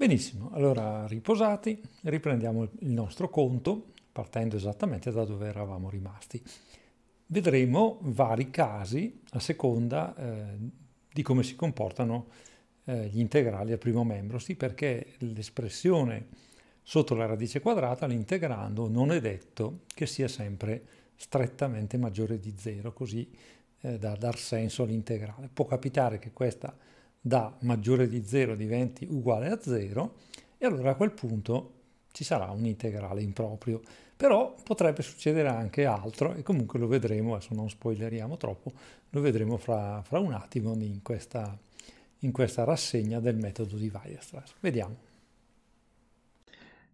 Benissimo, allora riposati, riprendiamo il nostro conto partendo esattamente da dove eravamo rimasti. Vedremo vari casi a seconda eh, di come si comportano eh, gli integrali al primo membro, sì perché l'espressione sotto la radice quadrata, l'integrando, non è detto che sia sempre strettamente maggiore di 0, così eh, da dar senso all'integrale. Può capitare che questa da maggiore di 0 diventi uguale a 0 e allora a quel punto ci sarà un integrale improprio. Però potrebbe succedere anche altro e comunque lo vedremo, adesso non spoileriamo troppo, lo vedremo fra, fra un attimo in questa, in questa rassegna del metodo di Weierstrass. Vediamo.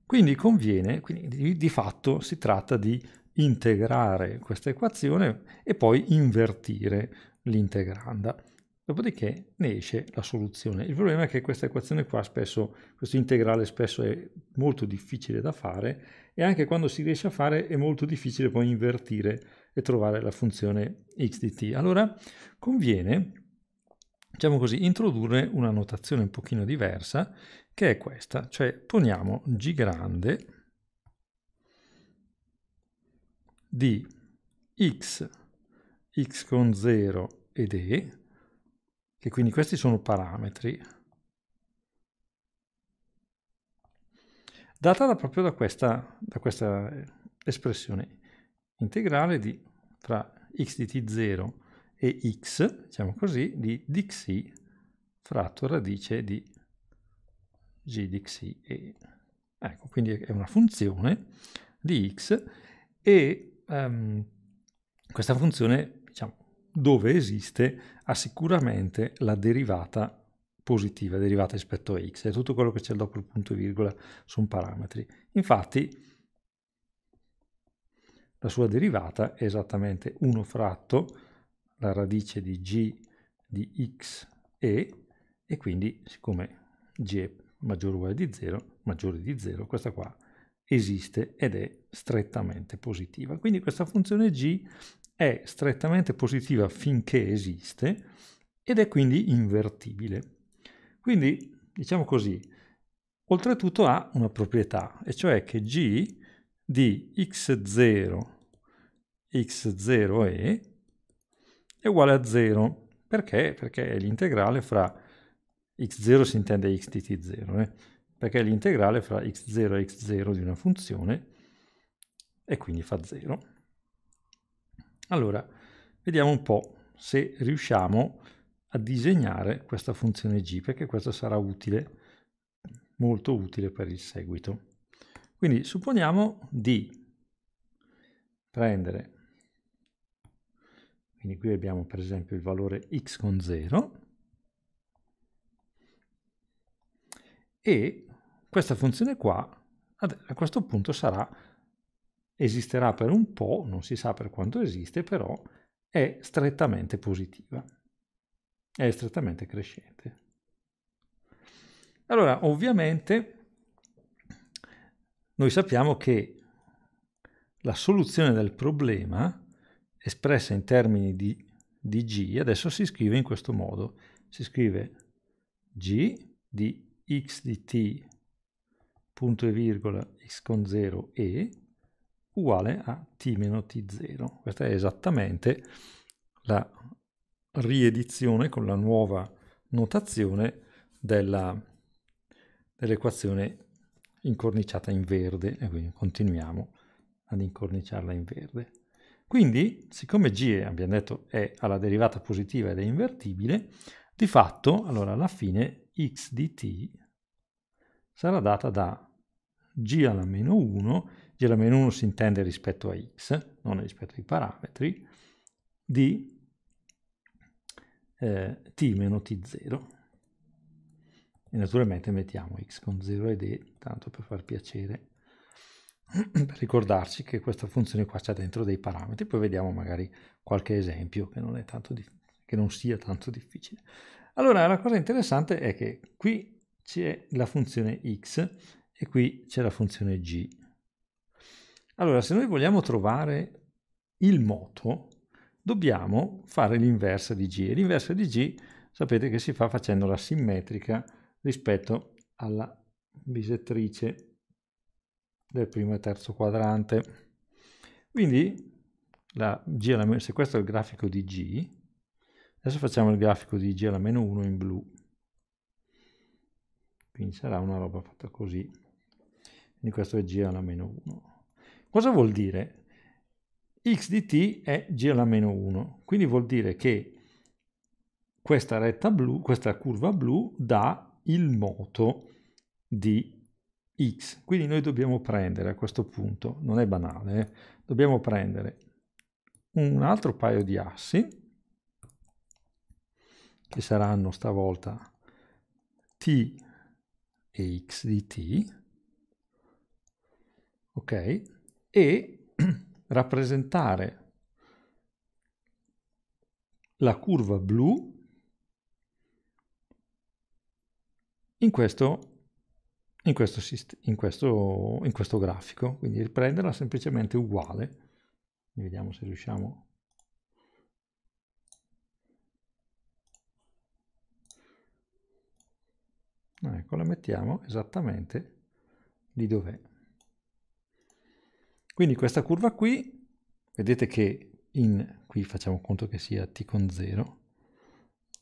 Quindi conviene, quindi di fatto si tratta di integrare questa equazione e poi invertire l'integranda. Dopodiché ne esce la soluzione. Il problema è che questa equazione qua spesso, questo integrale spesso è molto difficile da fare e anche quando si riesce a fare è molto difficile poi invertire e trovare la funzione x di t. Allora conviene, diciamo così, introdurre una notazione un pochino diversa che è questa, cioè poniamo g grande di x, x con 0 ed e che quindi questi sono parametri data da proprio da questa, da questa eh, espressione integrale di fra x di t0 e x, diciamo così, di dxi fratto radice di g di xi. E, ecco, quindi è una funzione di x e um, questa funzione dove esiste ha sicuramente la derivata positiva, derivata rispetto a x, è tutto quello che c'è dopo il punto e virgola sono parametri. Infatti la sua derivata è esattamente 1 fratto la radice di g di x e, e quindi siccome g è maggiore o uguale di 0, maggiore di 0, questa qua esiste ed è strettamente positiva. Quindi questa funzione g è strettamente positiva finché esiste ed è quindi invertibile. Quindi, diciamo così, oltretutto ha una proprietà, e cioè che g di x0 x0e è uguale a 0. Perché? Perché è l'integrale fra x0 si intende x di t0, eh? perché è l'integrale fra x0 e x0 di una funzione e quindi fa 0. Allora, vediamo un po' se riusciamo a disegnare questa funzione g, perché questo sarà utile, molto utile per il seguito. Quindi supponiamo di prendere, quindi qui abbiamo per esempio il valore x con 0, e questa funzione qua a questo punto sarà esisterà per un po', non si sa per quanto esiste, però è strettamente positiva, è strettamente crescente. Allora, ovviamente, noi sappiamo che la soluzione del problema, espressa in termini di, di g, adesso si scrive in questo modo. Si scrive g di x di t punto e virgola x con 0 e uguale a t-t0. Questa è esattamente la riedizione con la nuova notazione dell'equazione dell incorniciata in verde e quindi continuiamo ad incorniciarla in verde. Quindi, siccome g, abbiamo detto, è alla derivata positiva ed è invertibile, di fatto, allora alla fine x di t sarà data da g alla meno 1 gela meno 1 si intende rispetto a x, non rispetto ai parametri, di eh, t meno t0. E naturalmente mettiamo x con 0 ed e, tanto per far piacere, per ricordarci che questa funzione qua c'è dentro dei parametri, poi vediamo magari qualche esempio che non, che non sia tanto difficile. Allora, la cosa interessante è che qui c'è la funzione x e qui c'è la funzione g. Allora, se noi vogliamo trovare il moto, dobbiamo fare l'inversa di G. E l'inversa di G sapete che si fa facendo la simmetrica rispetto alla bisettrice del primo e terzo quadrante. Quindi la G alla, se questo è il grafico di G, adesso facciamo il grafico di G alla meno 1 in blu. Quindi sarà una roba fatta così. Quindi questo è G alla meno 1. Cosa vuol dire? x di t è g alla meno 1, quindi vuol dire che questa retta blu, questa curva blu dà il moto di x. Quindi noi dobbiamo prendere a questo punto, non è banale, eh? dobbiamo prendere un altro paio di assi, che saranno stavolta t e x di t, ok? e rappresentare la curva blu in questo, in questo, in questo, in questo grafico, quindi riprenderla semplicemente uguale. Vediamo se riusciamo ecco la mettiamo esattamente lì dov'è quindi questa curva qui, vedete che in, qui facciamo conto che sia t con 0,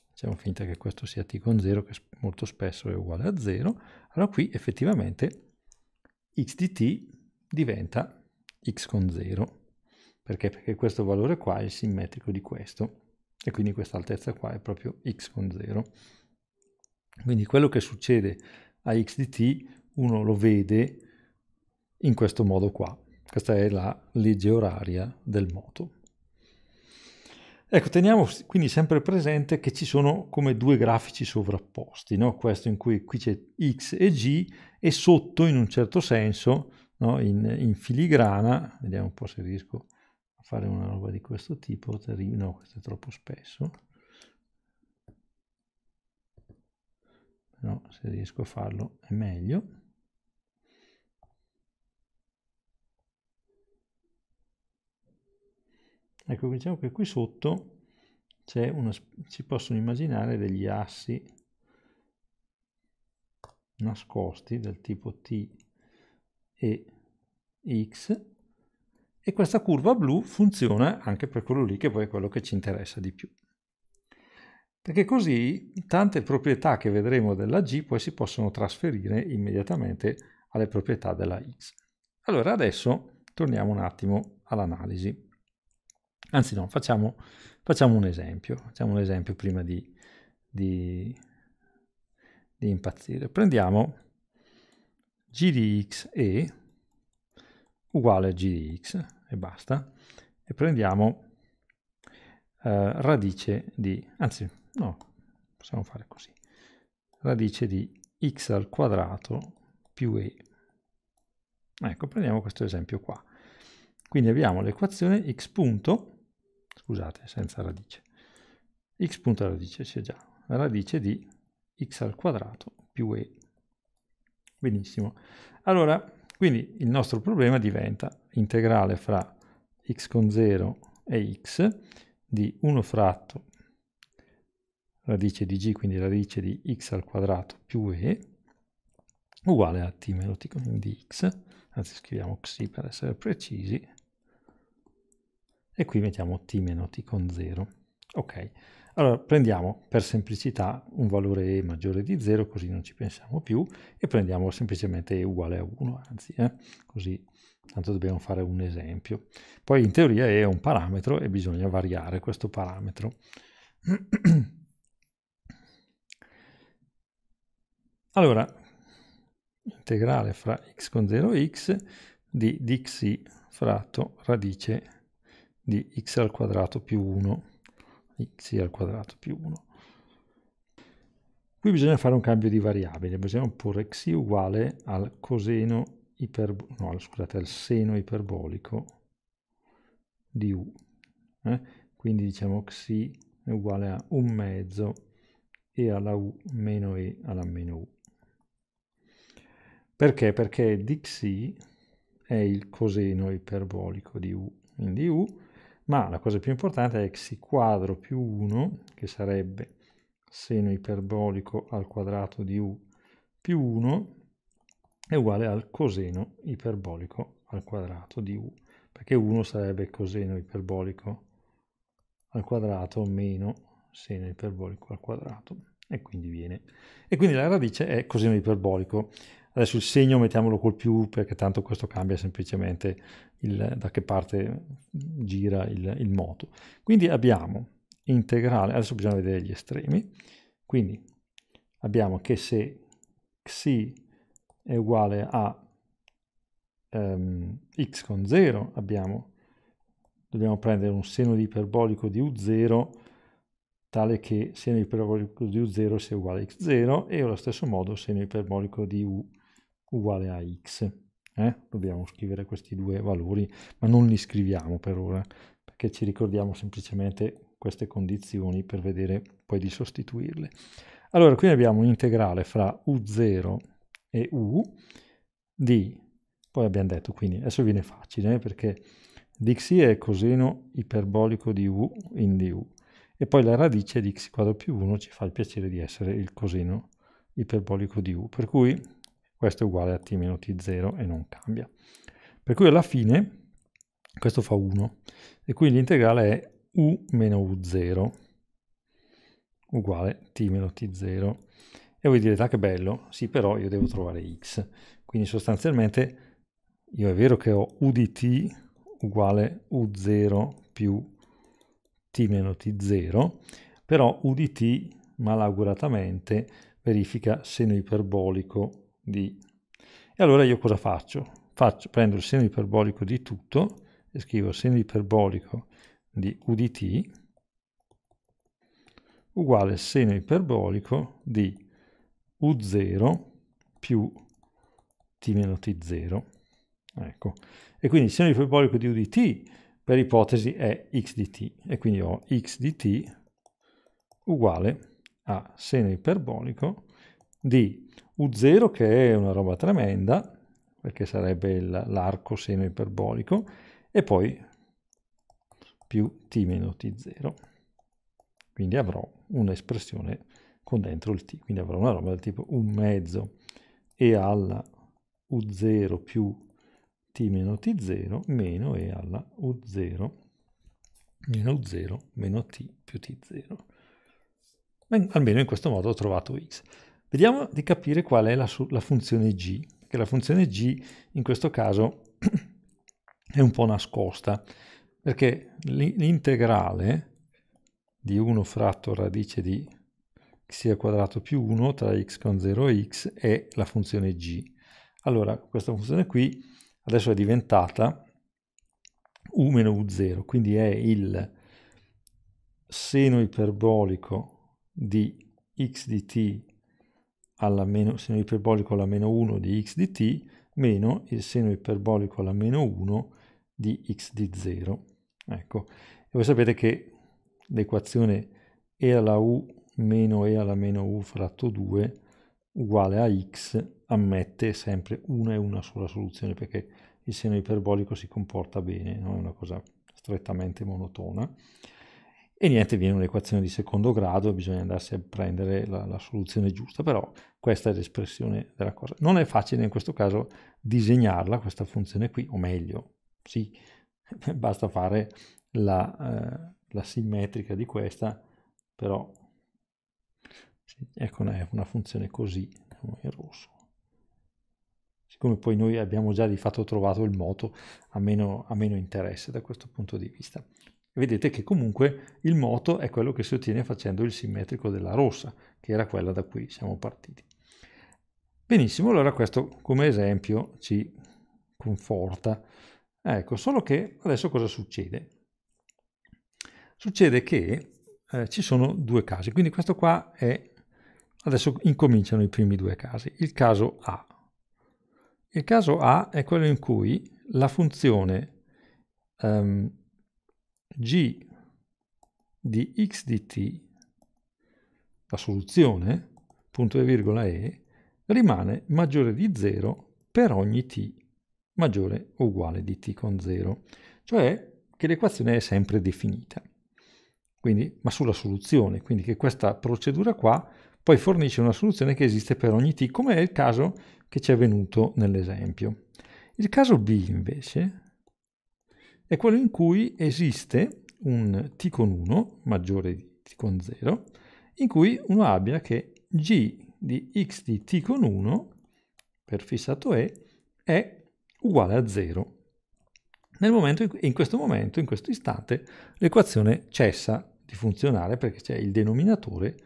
facciamo finta che questo sia t con 0, che molto spesso è uguale a 0, allora qui effettivamente x di t diventa x con 0. Perché? Perché questo valore qua è simmetrico di questo e quindi questa altezza qua è proprio x con 0. Quindi quello che succede a x di t uno lo vede in questo modo qua. Questa è la legge oraria del moto. Ecco, teniamo quindi sempre presente che ci sono come due grafici sovrapposti, no? questo in cui qui c'è x e g e sotto in un certo senso, no? in, in, filigrana, vediamo un po' se riesco a fare una roba di questo tipo, no questo è troppo spesso, no, se riesco a farlo è meglio. Ecco, diciamo che qui sotto una, si possono immaginare degli assi nascosti del tipo T e X e questa curva blu funziona anche per quello lì che poi è quello che ci interessa di più. Perché così tante proprietà che vedremo della G poi si possono trasferire immediatamente alle proprietà della X. Allora adesso torniamo un attimo all'analisi. Anzi no, facciamo, facciamo, un esempio, facciamo un esempio prima di, di, di impazzire. Prendiamo g di x e uguale a g di x e basta e prendiamo eh, radice di, anzi no, possiamo fare così, radice di x al quadrato più e. Ecco, prendiamo questo esempio qua. Quindi abbiamo l'equazione x punto scusate, senza radice. x punto radice c'è già, la radice di x al quadrato più e. Benissimo. Allora, quindi il nostro problema diventa integrale fra x con 0 e x di 1 fratto radice di g, quindi radice di x al quadrato più e, uguale a t meno t di x, anzi scriviamo xi per essere precisi, e qui mettiamo t-t con 0. Ok, allora prendiamo per semplicità un valore e maggiore di 0, così non ci pensiamo più, e prendiamo semplicemente e uguale a 1, anzi, eh? così tanto dobbiamo fare un esempio. Poi in teoria e è un parametro e bisogna variare questo parametro. Allora, integrale fra x con 0 e x di dxi fratto radice di x al quadrato più 1, x al quadrato più 1. Qui bisogna fare un cambio di variabile, possiamo porre x uguale al coseno iperbolico, no, scusate, al seno iperbolico di u. Eh? Quindi diciamo xi è uguale a 1 mezzo e alla u meno e alla meno u. Perché? Perché di xi è il coseno iperbolico di u, quindi u ma la cosa più importante è x quadro più 1, che sarebbe seno iperbolico al quadrato di u più 1, è uguale al coseno iperbolico al quadrato di u, perché 1 sarebbe coseno iperbolico al quadrato meno seno iperbolico al quadrato, e quindi viene. E quindi la radice è coseno iperbolico. Adesso il segno mettiamolo col più perché tanto questo cambia semplicemente il, da che parte gira il, il moto. Quindi abbiamo integrale, adesso bisogna vedere gli estremi, quindi abbiamo che se xi è uguale a um, x con 0 abbiamo, dobbiamo prendere un seno di iperbolico di u0 tale che seno iperbolico di u0 sia uguale a x0 e allo stesso modo seno iperbolico di u uguale a x. Eh? Dobbiamo scrivere questi due valori, ma non li scriviamo per ora, perché ci ricordiamo semplicemente queste condizioni per vedere poi di sostituirle. Allora, qui abbiamo un integrale fra u0 e u di, poi abbiamo detto, quindi adesso viene facile, eh? perché x è coseno iperbolico di u in du, e poi la radice di x quadro più 1 ci fa il piacere di essere il coseno iperbolico di u, per cui questo è uguale a t-t0 e non cambia. Per cui alla fine questo fa 1 e quindi l'integrale è u meno u0 uguale t meno t0 e voi direte ah che bello, sì però io devo trovare x quindi sostanzialmente io è vero che ho u di t uguale u0 più t meno t0 però u di t malauguratamente verifica seno iperbolico di... E allora io cosa faccio? faccio? Prendo il seno iperbolico di tutto e scrivo seno iperbolico di u di t uguale seno iperbolico di u0 più t meno t0. Ecco. E quindi il seno iperbolico di u di t per ipotesi è x di t e quindi ho x di t uguale a seno iperbolico di U0 che è una roba tremenda, perché sarebbe l'arco seno iperbolico, e poi più t meno t0. Quindi avrò un'espressione con dentro il t, quindi avrò una roba del tipo 1 mezzo e alla u0 più t meno t0 meno e alla u0 meno u0 meno t più t0. Almeno in questo modo ho trovato x. Vediamo di capire qual è la, la funzione g, che la funzione g in questo caso è un po' nascosta, perché l'integrale di 1 fratto radice di x al quadrato più 1 tra x con 0 e x è la funzione g. Allora, questa funzione qui adesso è diventata u meno u0, quindi è il seno iperbolico di x di t alla meno, seno iperbolico alla meno 1 di x di t meno il seno iperbolico alla meno 1 di x di 0. Ecco, e voi sapete che l'equazione e alla u meno e alla meno u fratto 2 uguale a x ammette sempre una e una sola soluzione perché il seno iperbolico si comporta bene, non è una cosa strettamente monotona e niente, viene un'equazione di secondo grado bisogna andarsi a prendere la, la, soluzione giusta, però questa è l'espressione della cosa. Non è facile in questo caso disegnarla, questa funzione qui, o meglio, sì, basta fare la, eh, la simmetrica di questa, però sì, ecco una, una funzione così, in rosso. Siccome poi noi abbiamo già di fatto trovato il moto, ha meno, ha meno interesse da questo punto di vista vedete che comunque il moto è quello che si ottiene facendo il simmetrico della rossa, che era quella da cui siamo partiti. Benissimo, allora questo come esempio ci conforta. Ecco, solo che adesso cosa succede? Succede che eh, ci sono due casi, quindi questo qua è... Adesso incominciano i primi due casi. Il caso A. Il caso A è quello in cui la funzione... Um, g di x di t, la soluzione, punto e virgola e, rimane maggiore di 0 per ogni t maggiore o uguale di t con 0, cioè che l'equazione è sempre definita, quindi, ma sulla soluzione, quindi che questa procedura qua poi fornisce una soluzione che esiste per ogni t, come è il caso che ci è venuto nell'esempio. Il caso b invece è quello in cui esiste un t con 1 maggiore di t con 0 in cui uno abbia che g di x di t con 1 per fissato e è uguale a 0. Nel momento in, in questo momento, in questo istante, l'equazione cessa di funzionare perché c'è il denominatore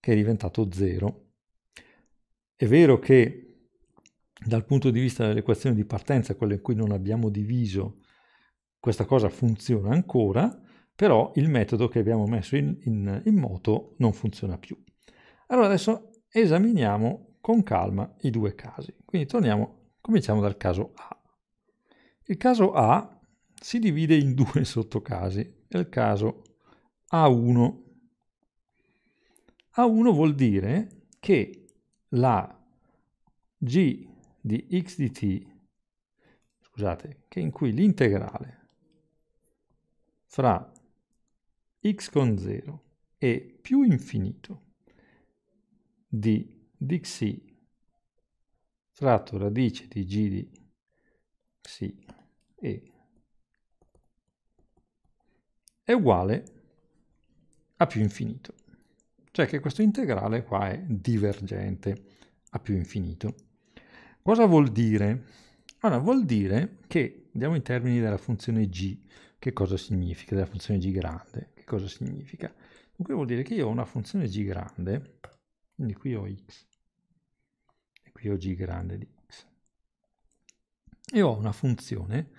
che è diventato 0. È vero che dal punto di vista dell'equazione di partenza, quella in cui non abbiamo diviso questa cosa funziona ancora, però il metodo che abbiamo messo in, in, in moto non funziona più. Allora adesso esaminiamo con calma i due casi. Quindi torniamo, cominciamo dal caso A. Il caso A si divide in due sottocasi, nel caso A1. A1 vuol dire che la g di x di t, scusate, che in cui l'integrale fra x con 0 e più infinito di dx fratto radice di g di xi e è uguale a più infinito. Cioè che questo integrale qua è divergente a più infinito. Cosa vuol dire? Allora, vuol dire che, andiamo in termini della funzione g, che cosa significa della funzione g grande? Che cosa significa? Dunque vuol dire che io ho una funzione g grande, quindi qui ho x, e qui ho g grande di x. E ho una funzione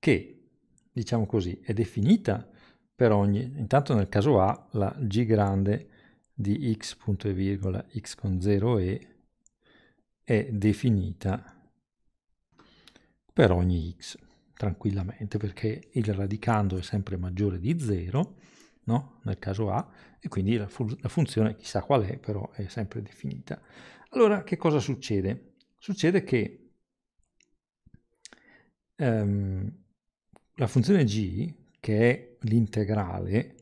che, diciamo così, è definita per ogni, intanto nel caso A, la g grande di x punto e virgola, x con 0 e, è definita per ogni x tranquillamente perché il radicando è sempre maggiore di 0 no? nel caso A e quindi la, fu la, funzione chissà qual è però è sempre definita. Allora che cosa succede? Succede che ehm, la funzione g che è l'integrale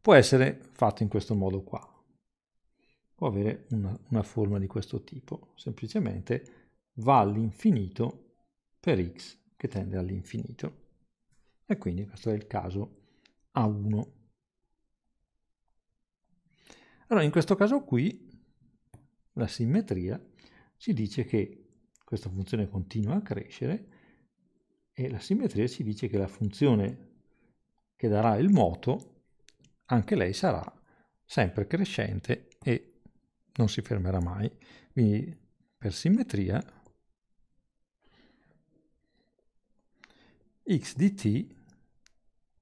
può essere fatta in questo modo qua può avere una, una forma di questo tipo semplicemente va all'infinito per x che tende all'infinito. E quindi questo è il caso A1. Allora, in questo caso qui, la simmetria ci dice che questa funzione continua a crescere e la simmetria ci dice che la funzione che darà il moto, anche lei sarà sempre crescente e non si fermerà mai. Quindi per simmetria x di t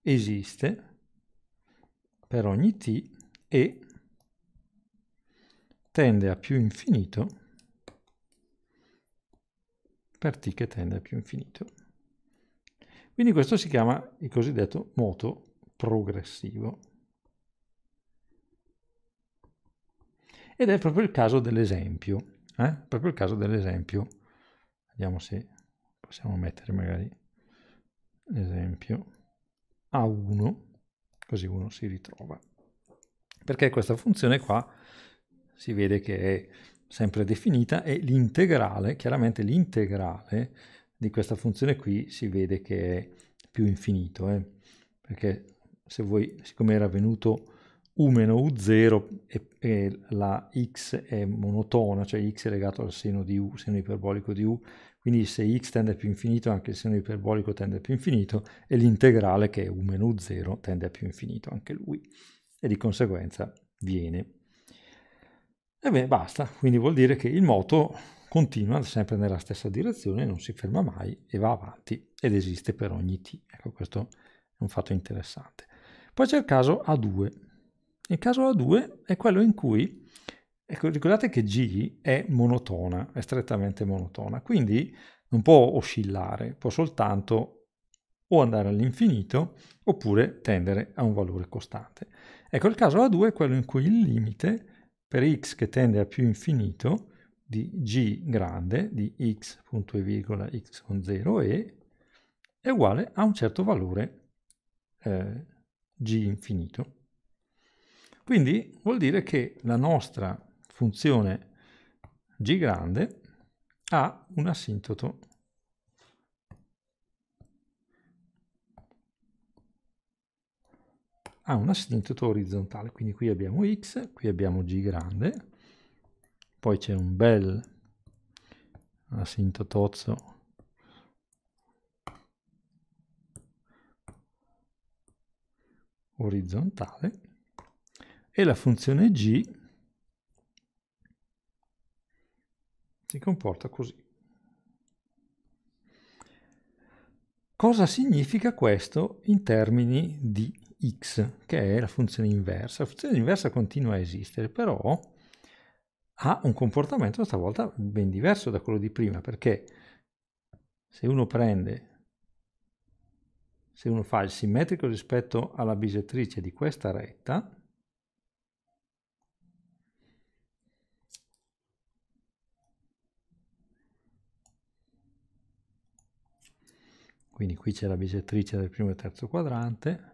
esiste per ogni t e tende a più infinito per t che tende a più infinito. Quindi questo si chiama il cosiddetto moto progressivo. Ed è proprio il caso dell'esempio, eh? proprio il caso dell'esempio. Vediamo se possiamo mettere magari esempio A1, così uno si ritrova. Perché questa funzione qua si vede che è sempre definita e l'integrale, chiaramente l'integrale di questa funzione qui si vede che è più infinito, eh? perché se voi, siccome era venuto u meno u0 e, e la x è monotona, cioè x è legato al seno di u, seno iperbolico di u, quindi se x tende a più infinito anche il seno iperbolico tende a più infinito e l'integrale che è u meno 0 tende a più infinito anche lui e di conseguenza viene. ebbene basta, quindi vuol dire che il moto continua sempre nella stessa direzione, non si ferma mai e va avanti ed esiste per ogni t. Ecco, questo è un fatto interessante. Poi c'è il caso A2. Il caso A2 è quello in cui Ecco, ricordate che G è monotona, è strettamente monotona, quindi non può oscillare, può soltanto o andare all'infinito oppure tendere a un valore costante. Ecco, il caso A2 è quello in cui il limite per x che tende a più infinito di g grande di x punto e virgola x con 0 e è uguale a un certo valore eh, g infinito. Quindi vuol dire che la nostra funzione g grande ha un asintoto. Ha un asintoto orizzontale, quindi qui abbiamo x, qui abbiamo g grande, poi c'è un bel asintotozzo orizzontale e la funzione g si comporta così. Cosa significa questo in termini di x, che è la funzione inversa? La funzione inversa continua a esistere, però ha un comportamento stavolta ben diverso da quello di prima, perché se uno prende se uno fa il simmetrico rispetto alla bisettrice di questa retta, Quindi qui c'è la bisettrice del primo e terzo quadrante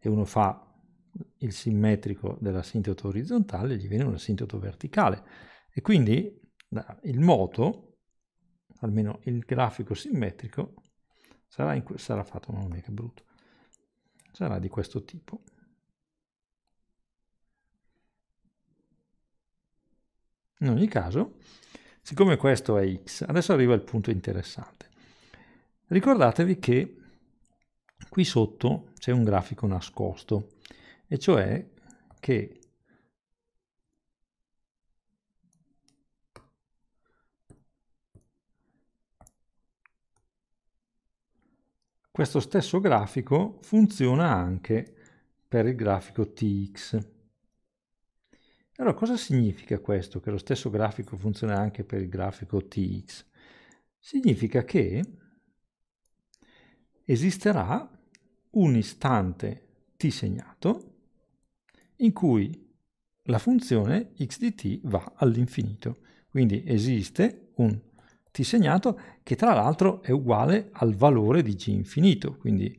e uno fa il simmetrico dell'asintoto orizzontale gli viene un asintoto verticale e quindi il moto, almeno il grafico simmetrico, sarà, in, sarà fatto, non è che brutto, sarà di questo tipo. In ogni caso, Siccome questo è x, adesso arriva il punto interessante. Ricordatevi che qui sotto c'è un grafico nascosto, e cioè che questo stesso grafico funziona anche per il grafico tx. Allora, cosa significa questo? Che lo stesso grafico funziona anche per il grafico Tx. Significa che esisterà un istante t segnato in cui la funzione x di t va all'infinito. Quindi esiste un t segnato che tra l'altro è uguale al valore di g infinito, quindi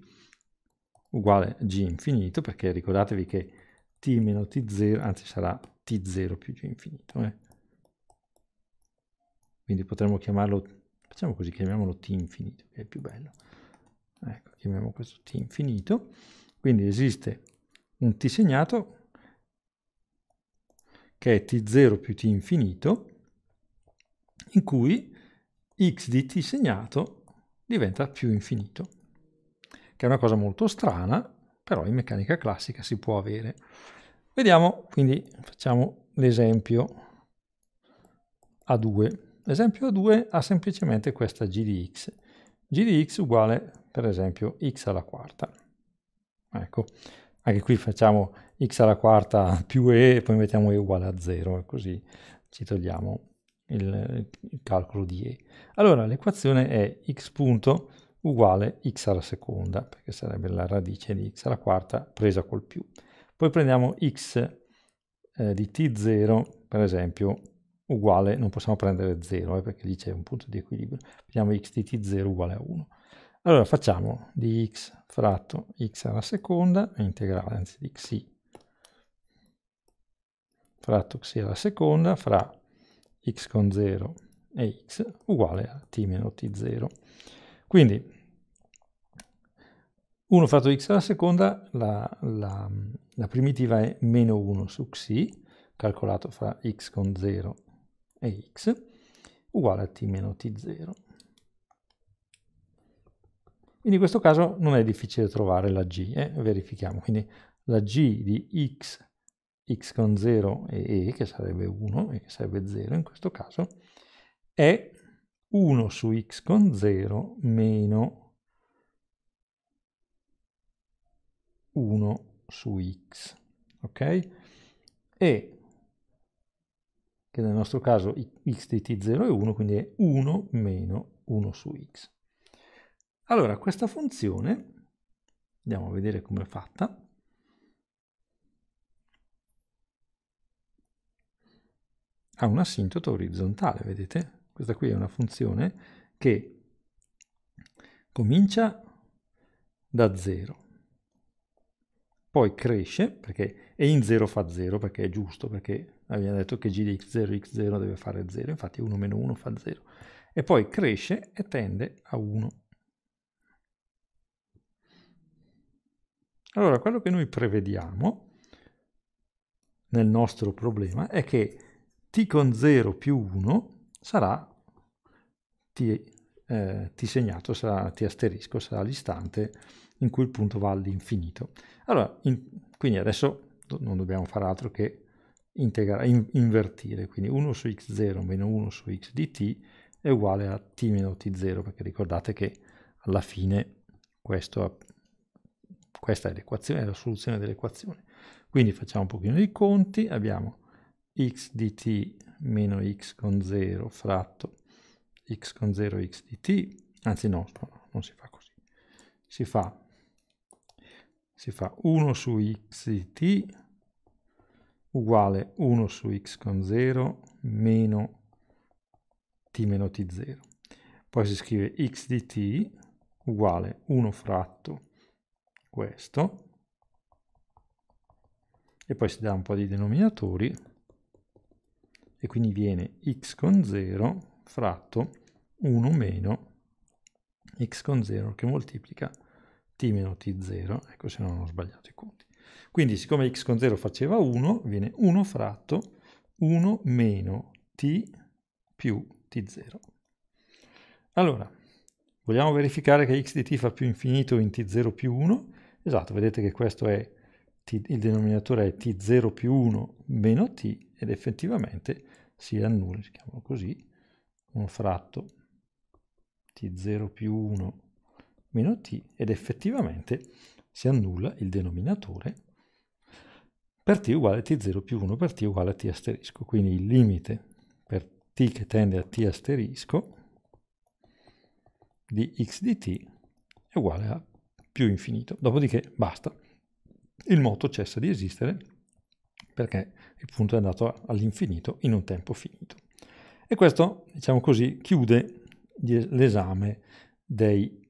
uguale a g infinito, perché ricordatevi che t t0, anzi sarà t0 più g infinito. Eh? Quindi potremmo chiamarlo, facciamo così, chiamiamolo t infinito, che è più bello. Ecco, chiamiamo questo t infinito. Quindi esiste un t segnato che è t0 più t infinito, in cui x di t segnato diventa più infinito, che è una cosa molto strana, però in meccanica classica si può avere. Vediamo, quindi facciamo l'esempio A2. L'esempio A2 ha semplicemente questa g di x. g di x uguale, per esempio, x alla quarta. Ecco, anche qui facciamo x alla quarta più e, e poi mettiamo e uguale a 0, così ci togliamo il, il calcolo di e. Allora, l'equazione è x punto uguale x alla seconda, perché sarebbe la radice di x alla quarta presa col più. Poi prendiamo x eh, di t0, per esempio, uguale, non possiamo prendere 0 eh, perché lì c'è un punto di equilibrio, prendiamo x di t0 uguale a 1. Allora facciamo di x fratto x alla seconda, integrale anzi di xi fratto xi alla seconda fra x con 0 e x uguale a t meno t0. Quindi 1 fratto x alla seconda, la, la, la primitiva è meno 1 su xi, calcolato fra x con 0 e x, uguale a t meno t0. Quindi in questo caso non è difficile trovare la g, eh? verifichiamo. Quindi la g di x, x con 0 e e, che sarebbe 1 e che sarebbe 0 in questo caso, è 1 su x con 0 meno 1 su x, ok? E che nel nostro caso x di t0 è 1, quindi è 1 meno 1 su x. Allora, questa funzione, andiamo a vedere com'è fatta, ha un assintoto orizzontale, vedete? Questa qui è una funzione che comincia da 0 poi cresce perché e in 0 fa 0 perché è giusto, perché abbiamo detto che g di x0 x0 deve fare 0, infatti 1 meno 1 fa 0, e poi cresce e tende a 1. Allora, quello che noi prevediamo nel nostro problema è che t con 0 più 1 sarà t, eh, t segnato, sarà t asterisco, sarà l'istante in cui il punto va all'infinito. Allora, in, quindi adesso non dobbiamo fare altro che integrare, in, invertire, quindi 1 su x0 meno 1 su x di t è uguale a t meno t0, perché ricordate che alla fine questo, questa è l'equazione, è la soluzione dell'equazione. Quindi facciamo un pochino di conti, abbiamo x di t meno x con 0 fratto x con 0 x di t, anzi no, non si fa così, si fa si fa 1 su x di t uguale 1 su x con 0 meno t meno t0. Poi si scrive x di t uguale 1 fratto questo e poi si dà un po' di denominatori e quindi viene x con 0 fratto 1 meno x con 0 che moltiplica t meno t0, ecco se non ho sbagliato i conti. Quindi siccome x con 0 faceva 1, viene 1 fratto 1 meno t più t0. Allora, vogliamo verificare che x di t fa più infinito in t0 più 1? Esatto, vedete che questo è t, il denominatore è t0 più 1 meno t ed effettivamente si annulla, chiamalo così, 1 fratto t0 più 1 meno t ed effettivamente si annulla il denominatore per t uguale a t0 più 1 per t uguale a t asterisco. Quindi il limite per t che tende a t asterisco di x di t è uguale a più infinito. Dopodiché basta. Il moto cessa di esistere perché il punto è andato all'infinito in un tempo finito. E questo, diciamo così, chiude l'esame dei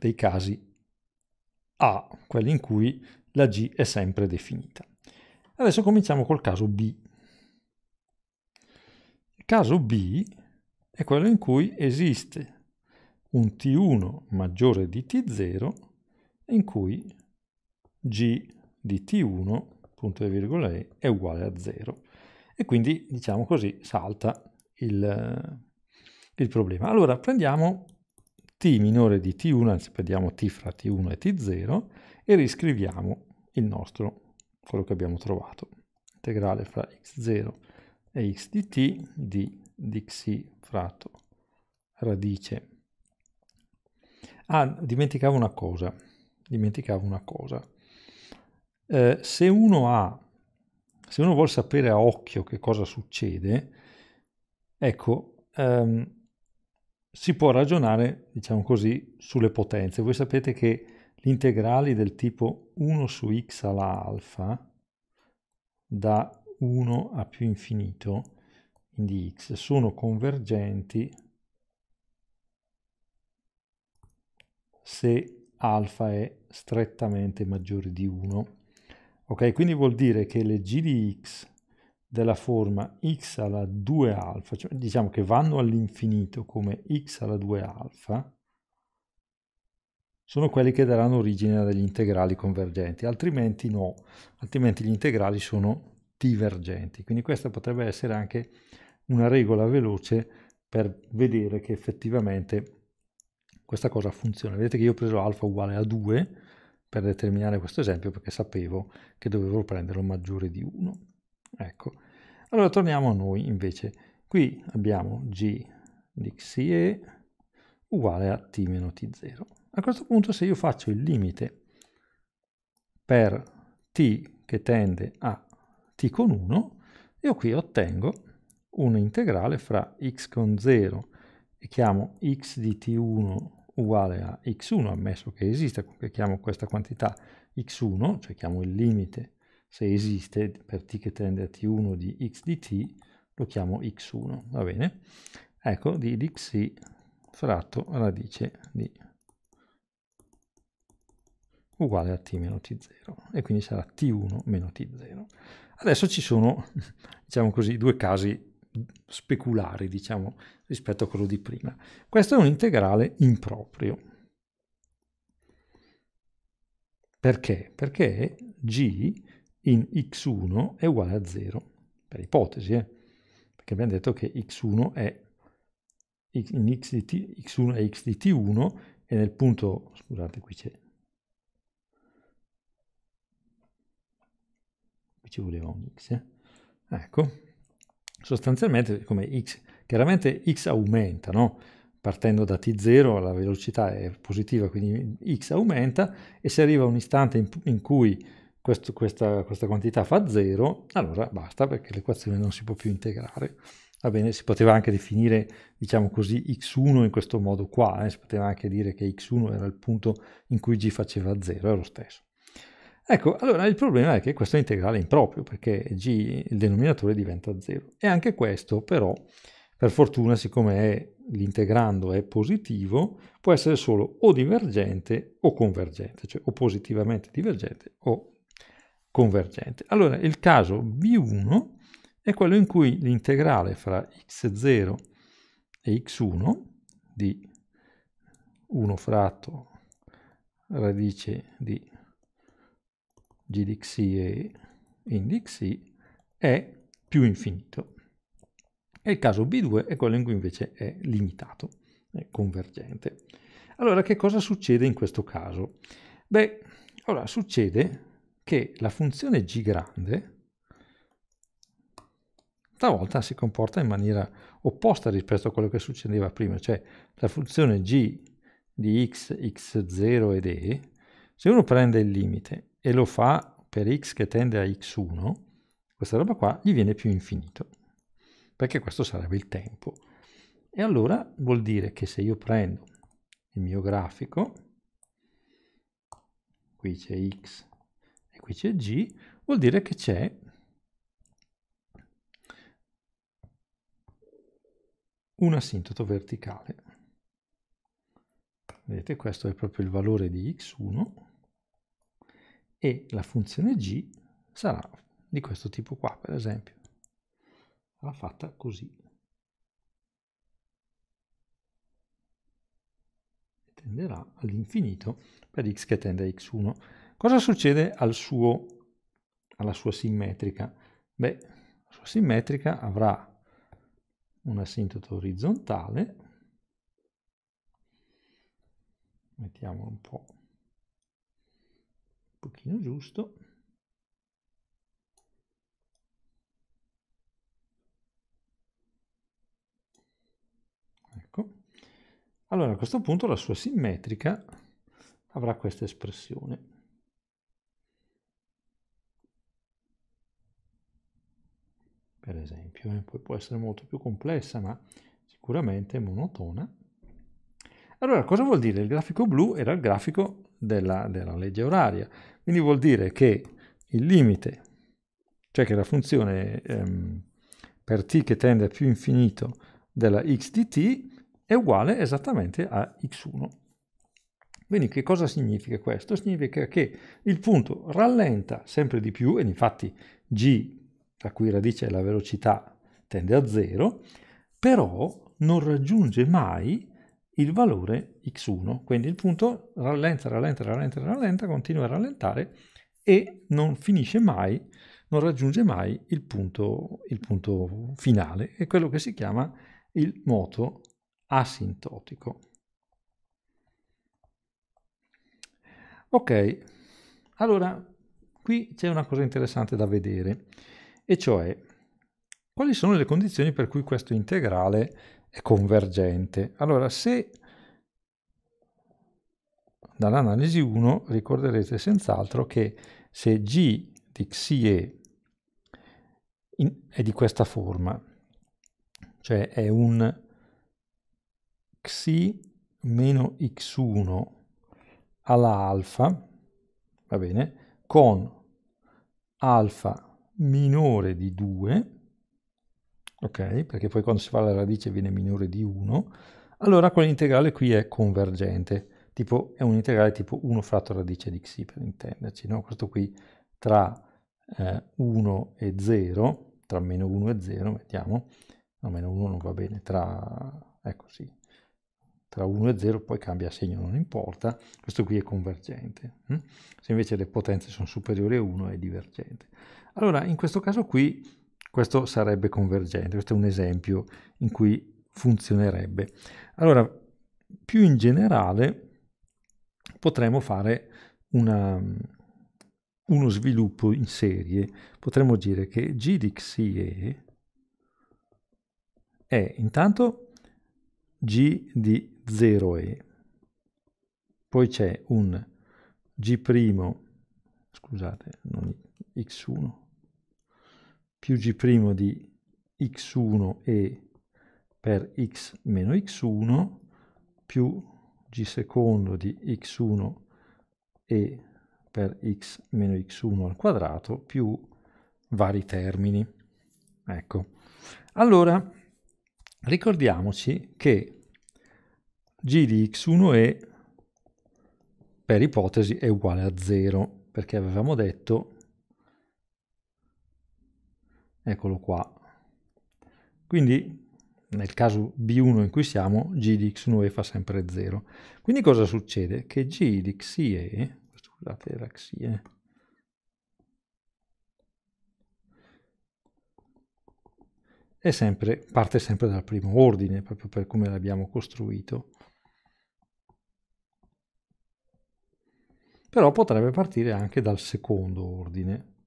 dei casi A, quelli in cui la G è sempre definita. Adesso cominciamo col caso B. Il caso B è quello in cui esiste un T1 maggiore di T0 in cui G di T1, punto e virgola E, è uguale a 0. E quindi, diciamo così, salta il, eh, il problema. Allora, prendiamo t minore di t1, anzi prendiamo t fra t1 e t0 e riscriviamo il nostro, quello che abbiamo trovato, integrale fra x0 e x di t di dx fratto radice. Ah, dimenticavo una cosa, dimenticavo una cosa. Eh, se uno ha, se uno vuole sapere a occhio che cosa succede, ecco, ehm, si può ragionare, diciamo così, sulle potenze. Voi sapete che gli integrali del tipo 1 su x alla alfa da 1 a più infinito, quindi x, sono convergenti se alfa è strettamente maggiore di 1. Ok, quindi vuol dire che le g di x della forma x alla 2 alfa, cioè diciamo che vanno all'infinito come x alla 2 alfa, sono quelli che daranno origine agli integrali convergenti, altrimenti no, altrimenti gli integrali sono divergenti. Quindi questa potrebbe essere anche una regola veloce per vedere che effettivamente questa cosa funziona. Vedete che io ho preso alfa uguale a 2 per determinare questo esempio perché sapevo che dovevo prenderlo maggiore di 1. Ecco. Allora torniamo a noi invece. Qui abbiamo g di xe uguale a t meno t0. A questo punto se io faccio il limite per t che tende a t con 1, io qui ottengo un integrale fra x con 0 e chiamo x di t1 uguale a x1, ammesso che esista, che chiamo questa quantità x1, cioè chiamo il limite se esiste per ticket t 1 di x di t, lo chiamo x1, va bene? Ecco, di dxi fratto radice di uguale a t meno t0 e quindi sarà t1 meno t0. Adesso ci sono, diciamo così, due casi speculari, diciamo, rispetto a quello di prima. Questo è un integrale improprio. Perché? Perché g in x1 è uguale a 0, per ipotesi, eh? perché abbiamo detto che x1 è in x di t, x1 è x di t1 e nel punto, scusate qui c'è, qui ci voleva un x, eh? ecco, sostanzialmente come x, chiaramente x aumenta, no? partendo da t0 la velocità è positiva, quindi x aumenta e se arriva un istante in, in cui questo, questa, questa, quantità fa 0, allora basta perché l'equazione non si può più integrare. Va bene, si poteva anche definire, diciamo così, x1 in questo modo qua, eh? si poteva anche dire che x1 era il punto in cui g faceva 0, è lo stesso. Ecco, allora il problema è che questo è integrale improprio perché g, il denominatore diventa 0. E anche questo però, per fortuna, siccome l'integrando è positivo, può essere solo o divergente o convergente, cioè o positivamente divergente o convergente. Allora, il caso B1 è quello in cui l'integrale fra x0 e x1 di 1 fratto radice di g di xi e in di xi è più infinito. E il caso B2 è quello in cui invece è limitato, è convergente. Allora, che cosa succede in questo caso? Beh, allora succede che la funzione g grande stavolta si comporta in maniera opposta rispetto a quello che succedeva prima, cioè la funzione g di x, x0 ed e, se uno prende il limite e lo fa per x che tende a x1, questa roba qua gli viene più infinito, perché questo sarebbe il tempo. E allora vuol dire che se io prendo il mio grafico, qui c'è x, e qui c'è G, vuol dire che c'è un asintoto verticale. Vedete, questo è proprio il valore di x1 e la funzione g sarà di questo tipo qua, per esempio. Sarà fatta così. Tenderà all'infinito per x che tende a x1. Cosa succede al suo, alla sua simmetrica? Beh, la sua simmetrica avrà un asintoto orizzontale, mettiamolo un po' un pochino giusto, ecco, allora a questo punto la sua simmetrica avrà questa espressione. esempio, eh, può essere molto più complessa, ma sicuramente monotona. Allora, cosa vuol dire? Il grafico blu era il grafico della, della legge oraria, quindi vuol dire che il limite, cioè che la funzione ehm, per t che tende a più infinito della x di t è uguale esattamente a x1. Quindi che cosa significa questo? Significa che il punto rallenta sempre di più, e infatti g, la cui radice è la velocità, tende a 0, però non raggiunge mai il valore x1, quindi il punto rallenta, rallenta, rallenta, rallenta, continua a rallentare e non finisce mai, non raggiunge mai il punto, il punto finale, è quello che si chiama il moto asintotico. Ok, allora qui c'è una cosa interessante da vedere, e cioè quali sono le condizioni per cui questo integrale è convergente? Allora, se dall'analisi 1 ricorderete senz'altro che se g di xie è di questa forma, cioè è un xi meno x1 alla alfa, va bene, con alfa minore di 2 ok? Perché poi quando si fa la radice viene minore di 1, allora quell'integrale qui è convergente, tipo è un integrale tipo 1 fratto radice di xi per intenderci, no? Questo qui tra eh, 1 e 0, tra meno 1 e 0, mettiamo, no, meno 1 non va bene, tra, ecco sì, tra 1 e 0 poi cambia segno, non importa, questo qui è convergente. Hm? Se invece le potenze sono superiori a 1 è divergente. Allora, in questo caso qui questo sarebbe convergente, questo è un esempio in cui funzionerebbe. Allora, più in generale, potremmo fare una, uno sviluppo in serie. Potremmo dire che G di XE è intanto G di 0E, poi c'è un G', scusate, non X1, più g' di x1 e per x meno x1 più g secondo di x1 e per x meno x1 al quadrato più vari termini. Ecco, allora ricordiamoci che g di x1e per ipotesi è uguale a 0 perché avevamo detto eccolo qua. Quindi nel caso B1 in cui siamo, g di x1e fa sempre 0. Quindi cosa succede? Che g di xe, scusate la xe, è sempre, parte sempre dal primo ordine, proprio per come l'abbiamo costruito. Però potrebbe partire anche dal secondo ordine.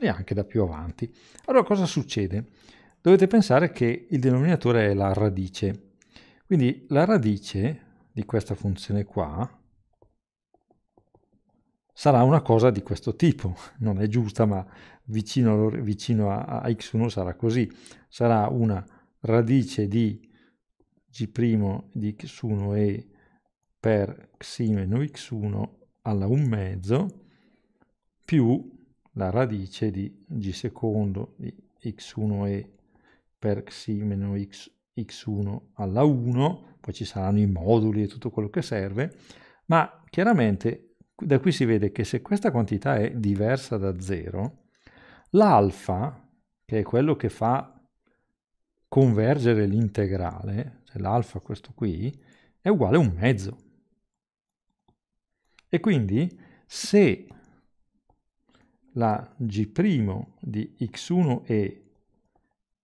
e anche da più avanti. Allora cosa succede? Dovete pensare che il denominatore è la radice. Quindi la radice di questa funzione qua sarà una cosa di questo tipo. Non è giusta, ma vicino, vicino a, a x1 sarà così. Sarà una radice di g' di x1 e per x' x1 alla 1 mezzo più la radice di g secondo di x1e per xi meno x, x1 alla 1, poi ci saranno i moduli e tutto quello che serve, ma chiaramente da qui si vede che se questa quantità è diversa da 0, l'alfa, che è quello che fa convergere l'integrale, cioè l'alfa questo qui, è uguale a un mezzo. E quindi se la G' di x1e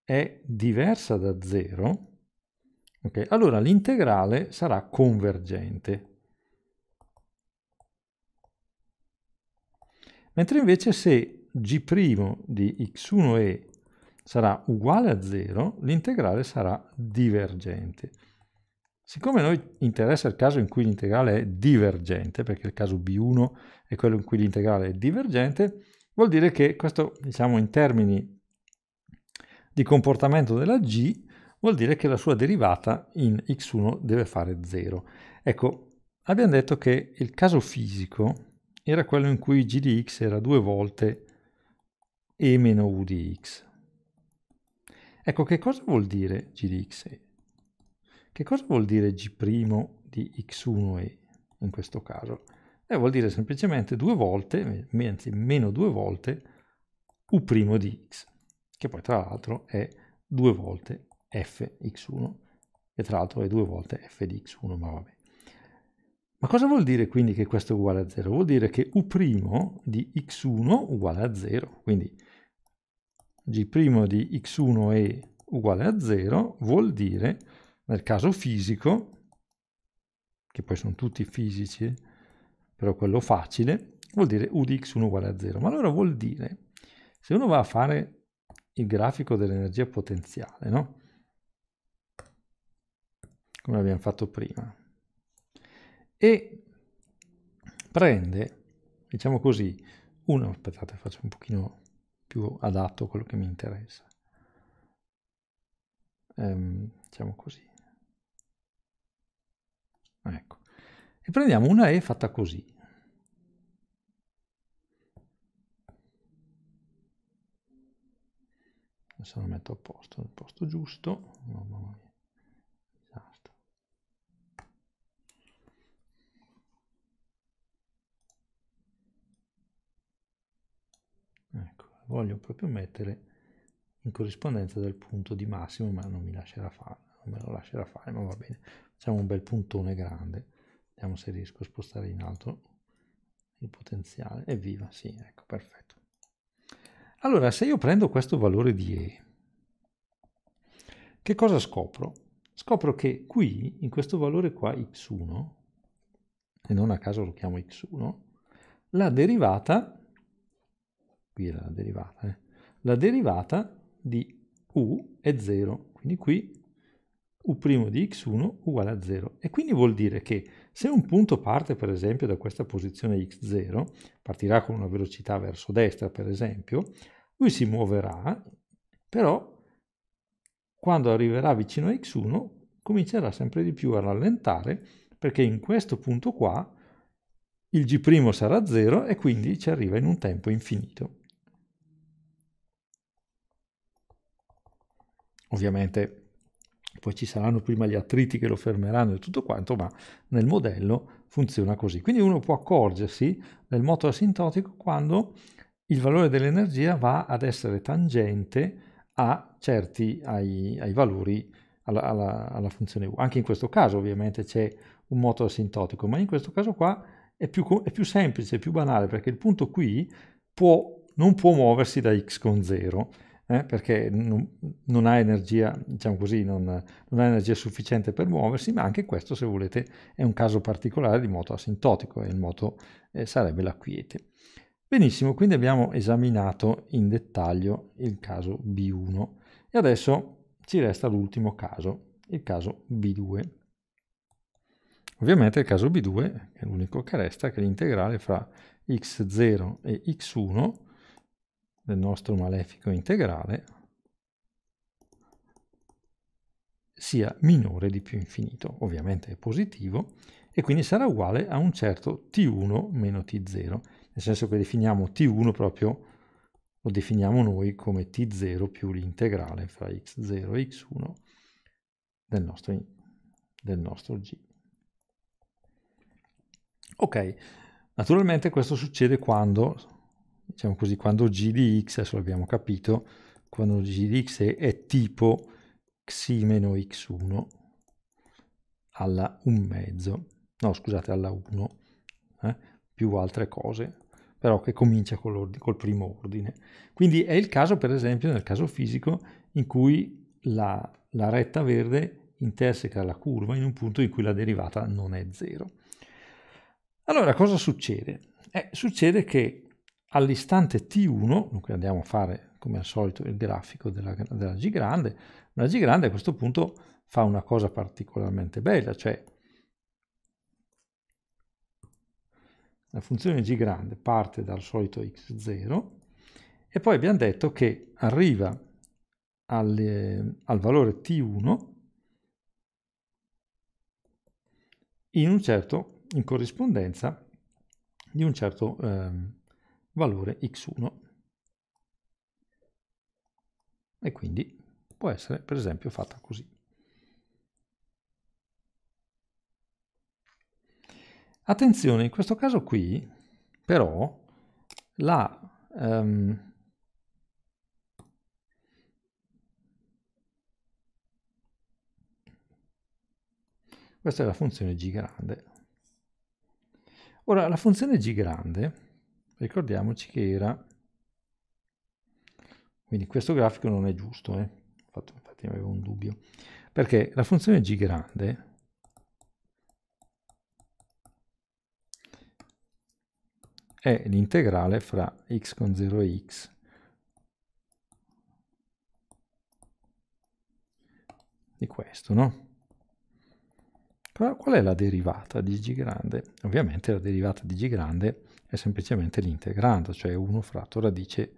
è diversa da 0, okay, allora l'integrale sarà convergente. Mentre invece se G' di x1e sarà uguale a 0, l'integrale sarà divergente. Siccome a noi interessa il caso in cui l'integrale è divergente, perché il caso B1 è quello in cui l'integrale è divergente, Vuol dire che questo, diciamo in termini di comportamento della g, vuol dire che la sua derivata in x1 deve fare 0. Ecco, abbiamo detto che il caso fisico era quello in cui g di x era due volte e meno u di x. Ecco, che cosa vuol dire g di x? Che cosa vuol dire g' di x1 e in questo caso? e vuol dire semplicemente due volte, anzi meno due volte u' di x, che poi tra l'altro è due volte fx1, e tra l'altro è due volte f di x1, ma vabbè. Ma cosa vuol dire quindi che questo è uguale a 0? Vuol dire che u' di x1 uguale a 0, quindi g' di x1 è uguale a 0 vuol dire, nel caso fisico, che poi sono tutti fisici, eh, però quello facile, vuol dire u di x1 uguale a 0. Ma allora vuol dire, se uno va a fare il grafico dell'energia potenziale, no? come abbiamo fatto prima, e prende, diciamo così, uno, aspettate faccio un pochino più adatto a quello che mi interessa, ehm, diciamo così, ecco, e prendiamo una E fatta così. Adesso la metto a posto, nel posto giusto. Esatto. Ecco, voglio proprio mettere in corrispondenza del punto di massimo, ma non mi lascerà fare, non me lo lascerà fare, ma va bene. Facciamo un bel puntone grande. Vediamo se riesco a spostare in alto il potenziale. Evviva, sì, ecco, perfetto. Allora, se io prendo questo valore di E, che cosa scopro? Scopro che qui, in questo valore qua, x1, e non a caso lo chiamo x1, la derivata, qui era la derivata, eh, la derivata di u è 0, quindi qui u' di x1 uguale a 0. E quindi vuol dire che se un punto parte per esempio da questa posizione x0, partirà con una velocità verso destra per esempio, lui si muoverà, però quando arriverà vicino a x1 comincerà sempre di più a rallentare perché in questo punto qua il g' sarà 0 e quindi ci arriva in un tempo infinito. Ovviamente poi ci saranno prima gli attriti che lo fermeranno e tutto quanto, ma nel modello funziona così. Quindi uno può accorgersi del moto asintotico quando il valore dell'energia va ad essere tangente a certi, ai, ai valori, alla, alla, alla funzione U. Anche in questo caso ovviamente c'è un moto asintotico, ma in questo caso qua è più, è più, semplice, è più banale, perché il punto qui può, non può muoversi da x con 0 eh, perché non, non, ha energia, diciamo così, non, non, ha energia sufficiente per muoversi, ma anche questo, se volete, è un caso particolare di moto asintotico e il moto eh, sarebbe la quiete. Benissimo, quindi abbiamo esaminato in dettaglio il caso B1 e adesso ci resta l'ultimo caso, il caso B2. Ovviamente il caso B2 è l'unico che resta, che è l'integrale fra x0 e x1 del nostro malefico integrale sia minore di più infinito, ovviamente è positivo, e quindi sarà uguale a un certo t1 meno t0, nel senso che definiamo t1 proprio, lo definiamo noi come t0 più l'integrale fra x0 e x1 del nostro, del nostro g. Ok, naturalmente questo succede quando diciamo così, quando g di x, adesso l'abbiamo capito, quando g di x è, è tipo x-x1 alla 1 mezzo, no scusate, alla 1, eh? più altre cose, però che comincia col, col primo ordine. Quindi è il caso, per esempio, nel caso fisico, in cui la, la retta verde interseca la curva in un punto in cui la derivata non è 0. Allora, cosa succede? Eh, succede che all'istante T1, dunque andiamo a fare come al solito il grafico della, della G grande, la G grande a questo punto fa una cosa particolarmente bella, cioè la funzione G grande parte dal solito x0 e poi abbiamo detto che arriva alle, al valore T1 in, un certo, in corrispondenza di un certo... Ehm, valore x1 e quindi può essere per esempio fatta così. Attenzione, in questo caso qui però la, um, questa è la funzione g grande. Ora la funzione g grande ricordiamoci che era quindi questo grafico non è giusto eh? infatti, infatti avevo un dubbio perché la funzione g grande è l'integrale fra x con 0 e x di questo no? qual è la derivata di g grande? Ovviamente la derivata di g grande è semplicemente l'integrando, cioè 1 fratto radice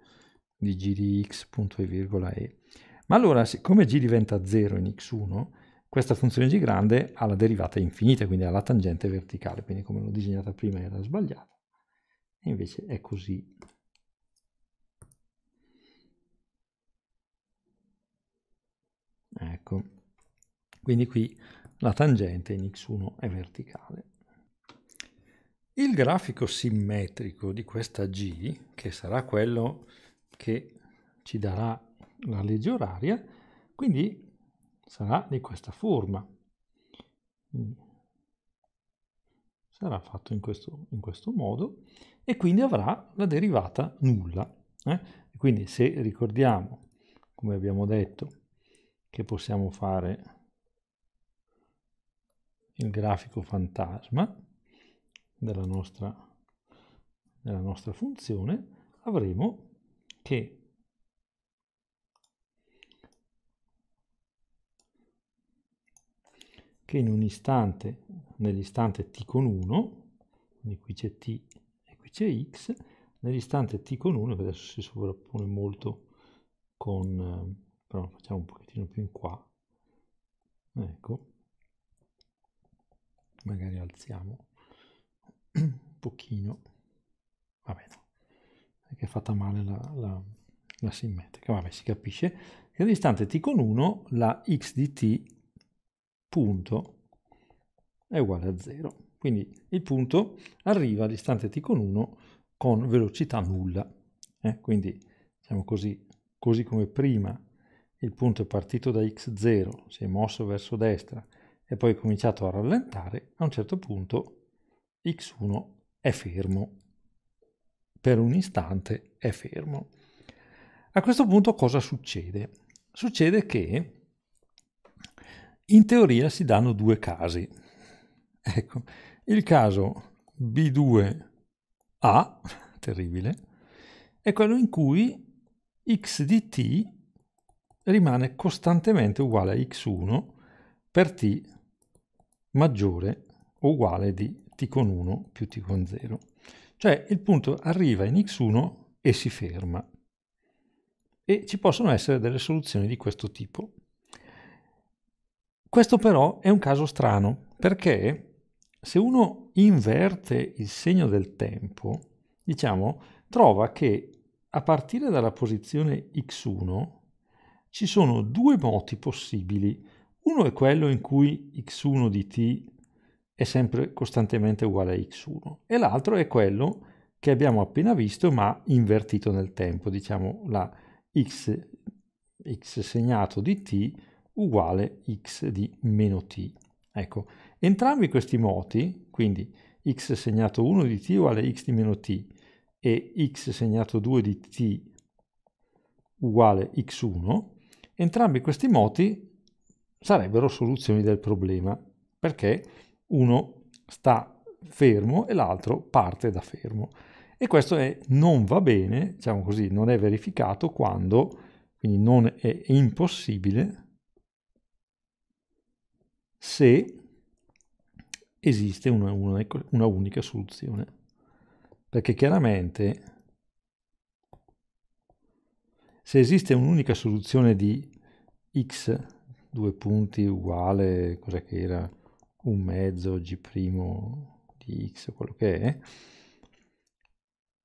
di g di x punto e virgola e. Ma allora, siccome g diventa 0 in x1, questa funzione g grande ha la derivata infinita, quindi ha la tangente verticale, quindi come l'ho disegnata prima era sbagliata, e invece è così. Ecco, quindi qui la tangente in x1 è verticale. Il grafico simmetrico di questa G, che sarà quello che ci darà la legge oraria, quindi sarà di questa forma. Mm. Sarà fatto in questo, in questo modo e quindi avrà la derivata nulla. Eh? Quindi se ricordiamo, come abbiamo detto, che possiamo fare il grafico fantasma, della nostra, della nostra funzione avremo che che in un istante, nell'istante t con 1, quindi qui c'è t e qui c'è x, nell'istante t con 1, che adesso si sovrappone molto con, però facciamo un pochettino più in qua, ecco, magari alziamo un pochino, vabbè no, perché è fatta male la, la, la simmetrica, vabbè si capisce, che distante t con 1 la x di t punto è uguale a 0. Quindi il punto arriva a distante t con 1 con velocità nulla. Eh? Quindi diciamo così, così come prima il punto è partito da x0, si è mosso verso destra e poi è cominciato a rallentare, a un certo punto x1 è fermo. Per un istante è fermo. A questo punto cosa succede? Succede che in teoria si danno due casi. Ecco, il caso B2A, terribile, è quello in cui x di t rimane costantemente uguale a x1 per t maggiore o uguale di t con 1 più t con 0. Cioè il punto arriva in x1 e si ferma. E ci possono essere delle soluzioni di questo tipo. Questo però è un caso strano, perché se uno inverte il segno del tempo, diciamo, trova che a partire dalla posizione x1 ci sono due moti possibili. Uno è quello in cui x1 di t è sempre costantemente uguale a x1 e l'altro è quello che abbiamo appena visto ma invertito nel tempo, diciamo la x, x segnato di t uguale x di meno t. Ecco, entrambi questi moti, quindi x segnato 1 di t uguale x di meno t e x segnato 2 di t uguale x1, entrambi questi moti sarebbero soluzioni del problema, perché uno sta fermo e l'altro parte da fermo. E questo è, non va bene, diciamo così, non è verificato quando, quindi non è impossibile, se esiste una, una, una unica soluzione. Perché chiaramente se esiste un'unica soluzione di x due punti uguale, cosa che era? un mezzo g' di x o quello che è,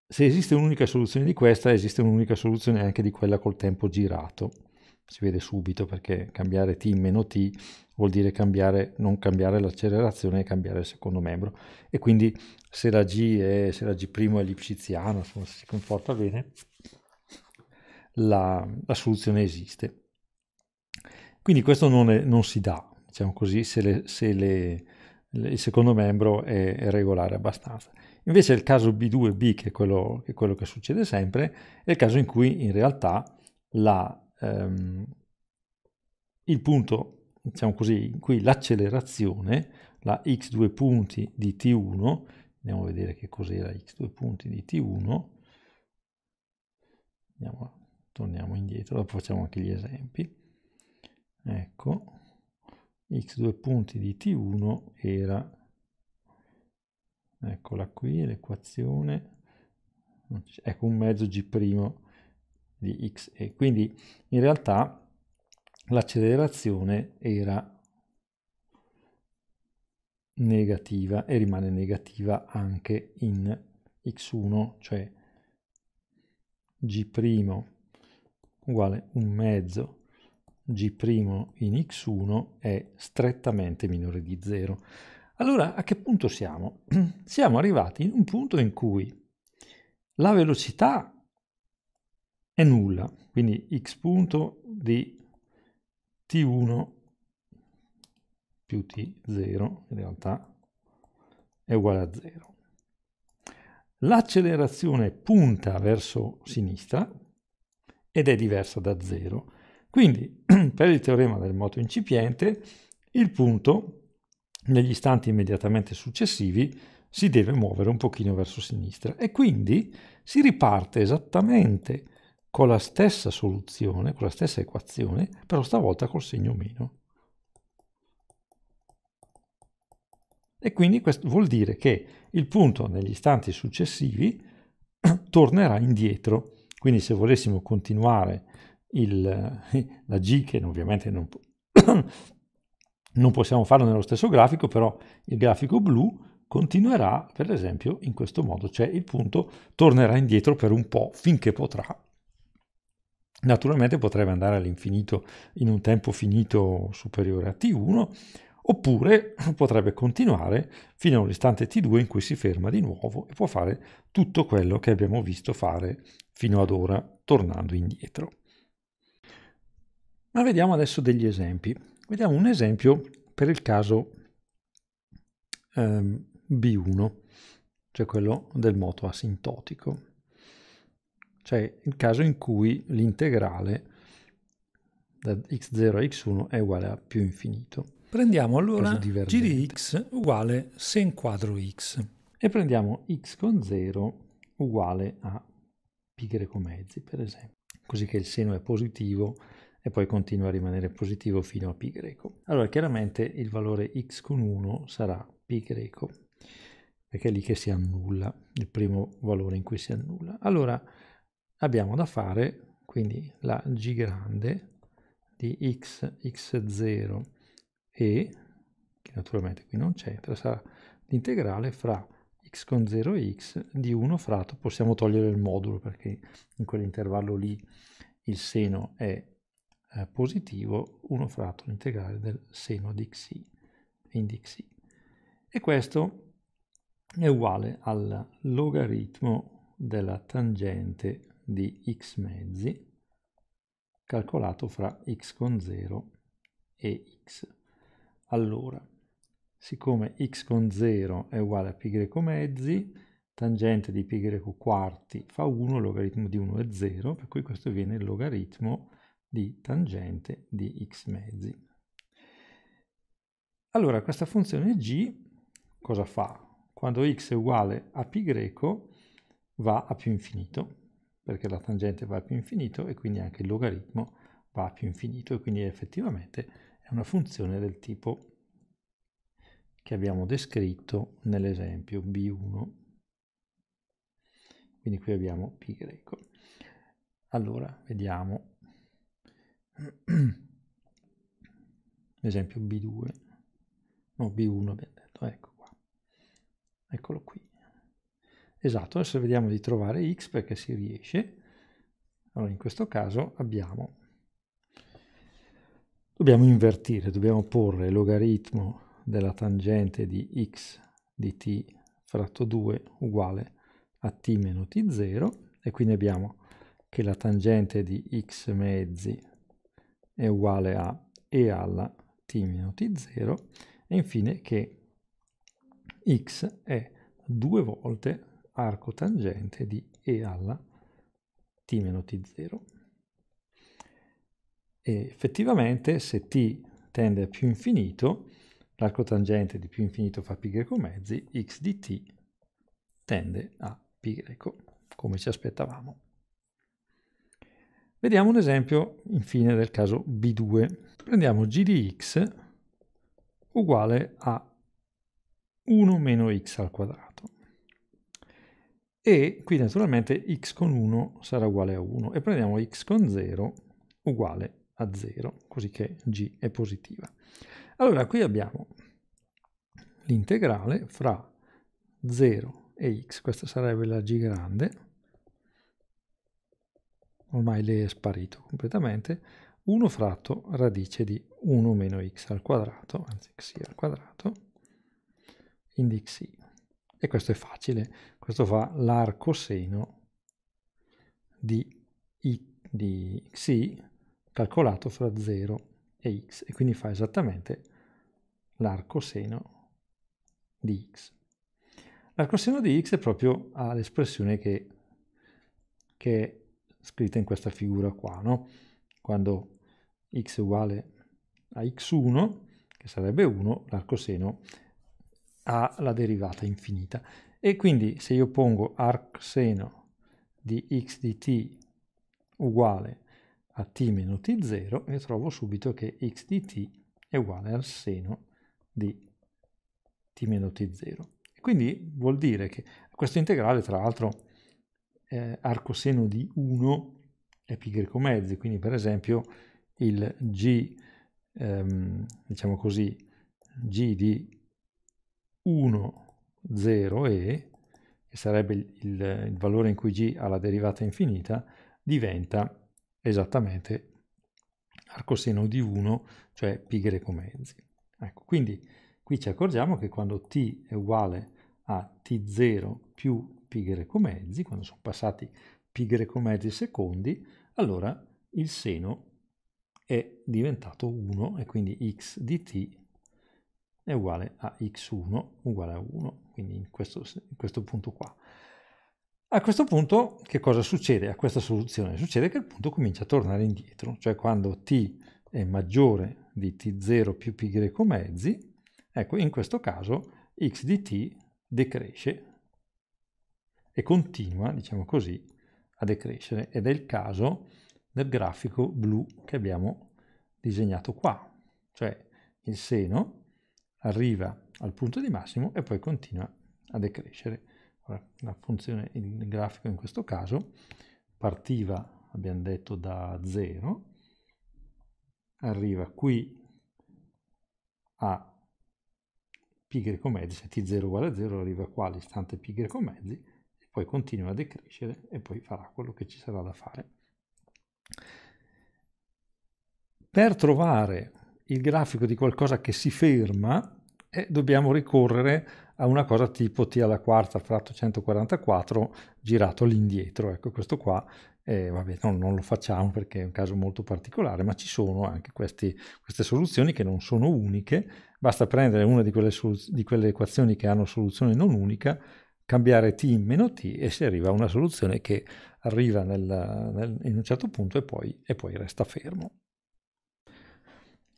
se esiste un'unica soluzione di questa, esiste un'unica soluzione anche di quella col tempo girato. Si vede subito perché cambiare t meno t vuol dire cambiare, non cambiare l'accelerazione e cambiare il secondo membro. E quindi se la g è, se la g' è lipsziana, insomma, se si comporta bene, la, la soluzione esiste. Quindi questo non, è, non si dà, diciamo così, se, le, se le, le, il secondo membro è, è, regolare abbastanza. Invece il caso B2B, che è quello che, è quello che succede sempre, è il caso in cui in realtà la, ehm, il punto, diciamo così, in cui l'accelerazione, la x 2 punti di t1, andiamo a vedere che cos'era x 2 punti di t1, andiamo, torniamo indietro, dopo facciamo anche gli esempi, ecco, x2 punti di t1 era eccola qui l'equazione ecco un mezzo g' di x e quindi in realtà l'accelerazione era negativa e rimane negativa anche in x1 cioè g' uguale un mezzo g' in x1 è strettamente minore di 0. Allora a che punto siamo? Siamo arrivati in un punto in cui la velocità è nulla, quindi x punto di t1 più t0 in realtà è uguale a 0. L'accelerazione punta verso sinistra ed è diversa da 0. Quindi, per il teorema del moto incipiente, il punto negli istanti immediatamente successivi si deve muovere un pochino verso sinistra e quindi si riparte esattamente con la stessa soluzione, con la stessa equazione, però stavolta col segno meno. E quindi questo vuol dire che il punto negli istanti successivi tornerà indietro. Quindi se volessimo continuare il, la G, che ovviamente non, non possiamo farlo nello stesso grafico, però il grafico blu continuerà per esempio in questo modo, cioè il punto tornerà indietro per un po' finché potrà. Naturalmente potrebbe andare all'infinito in un tempo finito superiore a t1, oppure potrebbe continuare fino all'istante t2 in cui si ferma di nuovo e può fare tutto quello che abbiamo visto fare fino ad ora tornando indietro. Ma vediamo adesso degli esempi. Vediamo un esempio per il caso eh, B1, cioè quello del moto asintotico, cioè il caso in cui l'integrale da x0 a x1 è uguale a più infinito. Prendiamo allora g di x uguale sen quadro x. E prendiamo x con 0 uguale a π greco mezzi, per esempio. Così che il seno è positivo e poi continua a rimanere positivo fino a π. Allora chiaramente il valore x con 1 sarà π perché è lì che si annulla, il primo valore in cui si annulla. Allora abbiamo da fare quindi la g grande di x, x0 e, che naturalmente qui non c'entra, sarà l'integrale fra x con 0 e x di 1 fratto, possiamo togliere il modulo perché in quell'intervallo lì il seno è eh, positivo 1 fratto l'integrale del seno di xi, quindi xi. E questo è uguale al logaritmo della tangente di x mezzi calcolato fra x con 0 e x. Allora, siccome x con 0 è uguale a π mezzi, tangente di π quarti fa 1, logaritmo di 1 è 0, per cui questo viene il logaritmo di di tangente di x mezzi. Allora, questa funzione g cosa fa? Quando x è uguale a pi greco va a più infinito, perché la tangente va a più infinito e quindi anche il logaritmo va a più infinito e quindi effettivamente è una funzione del tipo che abbiamo descritto nell'esempio B1. Quindi qui abbiamo pi greco. Allora, vediamo ad esempio B2 no B1 abbiamo detto ecco qua eccolo qui esatto adesso vediamo di trovare x perché si riesce allora in questo caso abbiamo dobbiamo invertire dobbiamo porre il logaritmo della tangente di x di t fratto 2 uguale a t meno t0 e quindi abbiamo che la tangente di x mezzi è uguale a e alla t meno t0 e infine che x è due volte arco tangente di e alla t meno t0. E effettivamente se t tende a più infinito, l'arco tangente di più infinito fa pi greco mezzi, x di t tende a pi greco come ci aspettavamo. Vediamo un esempio infine del caso B2. Prendiamo g di x uguale a 1 meno x al quadrato. E qui naturalmente x con 1 sarà uguale a 1 e prendiamo x con 0 uguale a 0, così che g è positiva. Allora qui abbiamo l'integrale fra 0 e x, questa sarebbe la g grande, ormai le è sparito completamente, 1 fratto radice di 1 meno x al quadrato, anzi x al quadrato, in xi. E questo è facile, questo fa l'arco seno di, I, di xi calcolato fra 0 e x, e quindi fa esattamente l'arco seno di x. L'arco seno di x è proprio l'espressione che, che scritta in questa figura qua, no? Quando x è uguale a x1, che sarebbe 1, l'arcoseno ha la derivata infinita. E quindi se io pongo arcseno di x di t uguale a t meno t0, io trovo subito che x di t è uguale al seno di t meno t0. Quindi vuol dire che questo integrale, tra l'altro, eh, arcoseno di 1 è pi greco mezzo, quindi per esempio il g, ehm, diciamo così, g di 1, 0 e, che sarebbe il, il, valore in cui g ha la derivata infinita, diventa esattamente arcoseno di 1, cioè pi greco mezzi. Ecco, quindi qui ci accorgiamo che quando t è uguale a t0 più π greco mezzi, quando sono passati π greco mezzi secondi, allora il seno è diventato 1 e quindi x di t è uguale a x1 uguale a 1, quindi in questo, in questo punto qua. A questo punto che cosa succede a questa soluzione? Succede che il punto comincia a tornare indietro, cioè quando t è maggiore di t0 più π greco mezzi, ecco in questo caso x di t decresce e continua, diciamo così, a decrescere ed è il caso del grafico blu che abbiamo disegnato qua, cioè il seno arriva al punto di massimo e poi continua a decrescere. Ora, la funzione, il grafico in questo caso partiva, abbiamo detto, da 0, arriva qui a pi greco mezzi, se cioè t0 uguale a 0 arriva qua all'istante pi greco mezzi poi continua a decrescere e poi farà quello che ci sarà da fare. Per trovare il grafico di qualcosa che si ferma, eh, dobbiamo ricorrere a una cosa tipo t alla quarta fratto 144 girato all'indietro. Ecco, questo qua, eh, vabbè, no, non lo facciamo perché è un caso molto particolare, ma ci sono anche questi, queste soluzioni che non sono uniche. Basta prendere una di quelle, di quelle equazioni che hanno soluzione non unica cambiare T in meno T e si arriva a una soluzione che arriva nel, nel, in un certo punto e poi, e poi resta fermo.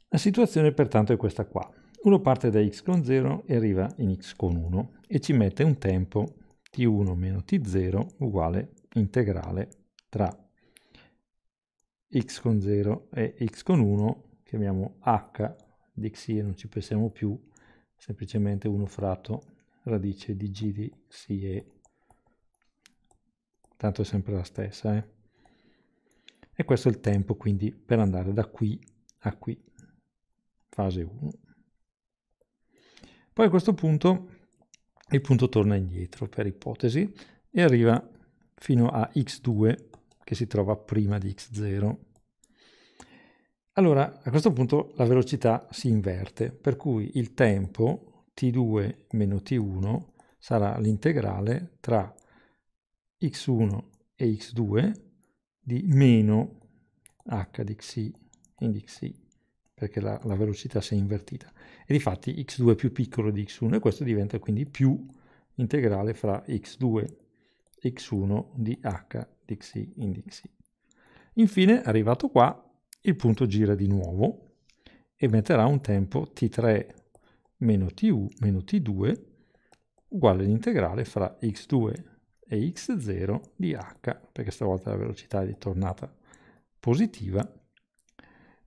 La situazione pertanto è questa qua. Uno parte da x con 0 e arriva in x con 1 e ci mette un tempo t1 meno t0 uguale integrale tra x con 0 e x con 1, chiamiamo h di x e non ci pensiamo più, semplicemente 1 fratto radice di g di si e Tanto è sempre la stessa, eh? E questo è il tempo, quindi, per andare da qui a qui, fase 1. Poi a questo punto il punto torna indietro, per ipotesi, e arriva fino a x2, che si trova prima di x0. Allora, a questo punto la velocità si inverte, per cui il tempo t2 meno t1 sarà l'integrale tra x1 e x2 di meno h di xi in xi perché la, la, velocità si è invertita. E difatti x2 è più piccolo di x1 e questo diventa quindi più integrale fra x2 e x1 di h di xi in xi. Infine, arrivato qua, il punto gira di nuovo e metterà un tempo t3 meno t tu meno t2 uguale all'integrale fra x2 e x0 di h, perché stavolta la velocità è ritornata positiva,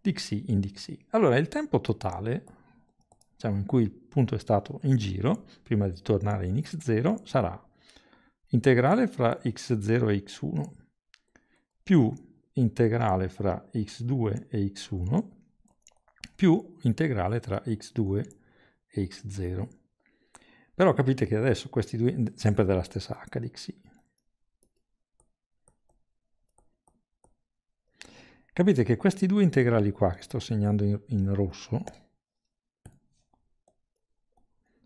di xi in dxi. Allora, il tempo totale, diciamo in cui il punto è stato in giro, prima di tornare in x0, sarà integrale fra x0 e x1 più integrale fra x2 e x1 più integrale tra x2 e x1 e x0. Però capite che adesso questi due, sempre della stessa h di xi, capite che questi due integrali qua, che sto segnando in, in rosso,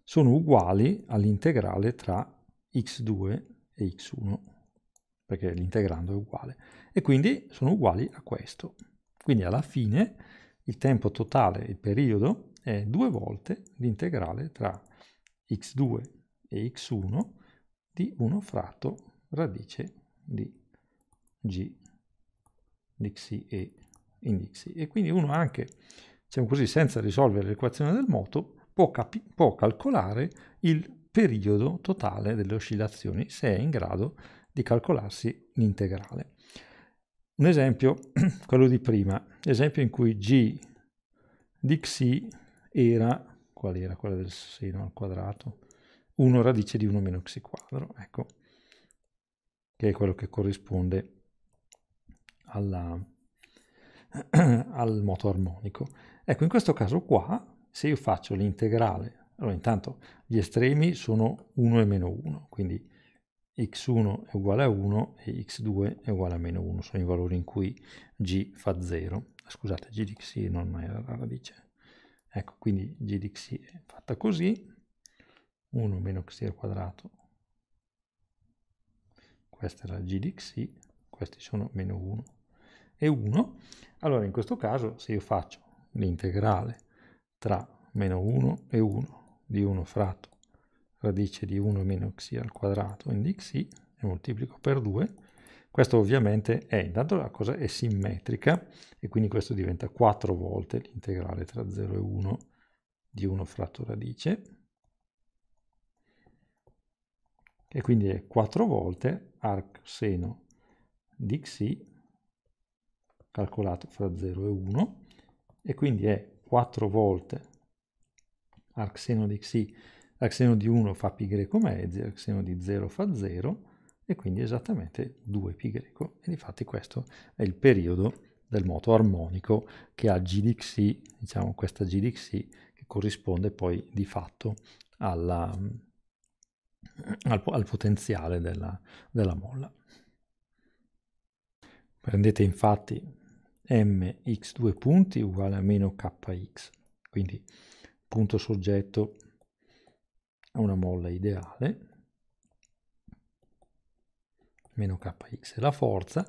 sono uguali all'integrale tra x2 e x1, perché l'integrando è uguale, e quindi sono uguali a questo. Quindi alla fine il tempo totale, il periodo, è due volte l'integrale tra x2 e x1 di 1 fratto radice di g di xe in x. E quindi uno anche, diciamo così, senza risolvere l'equazione del moto, può, può calcolare il periodo totale delle oscillazioni se è in grado di calcolarsi l'integrale. Un esempio, quello di prima, esempio in cui g di xi era, qual era quella del seno al quadrato? 1 radice di 1 meno x quadro, ecco, che è quello che corrisponde alla, al moto armonico. Ecco, in questo caso qua, se io faccio l'integrale, allora intanto gli estremi sono 1 e meno 1, quindi x1 è uguale a 1 e x2 è uguale a meno 1, sono i valori in cui g fa 0. Scusate, g di x non è la radice. Ecco, quindi g di xi è fatta così, 1 meno xi al quadrato, questa è la g di xi, questi sono meno 1 e 1. Allora in questo caso se io faccio l'integrale tra meno 1 e 1 di 1 fratto radice di 1 meno xi al quadrato in dxi e moltiplico per 2, questo ovviamente è, intanto la cosa è simmetrica e quindi questo diventa 4 volte l'integrale tra 0 e 1 di 1 fratto radice e quindi è 4 volte arc seno di xi calcolato fra 0 e 1 e quindi è 4 volte arc seno di xi arc seno di 1 fa π mezzi arc seno di 0 fa 0 e quindi esattamente 2π. E infatti questo è il periodo del moto armonico che ha GDXI, diciamo questa GDXI che corrisponde poi di fatto alla, al, al, potenziale della, della molla. Prendete infatti mx 2 punti uguale a meno kx, quindi punto soggetto a una molla ideale, meno kx è la forza,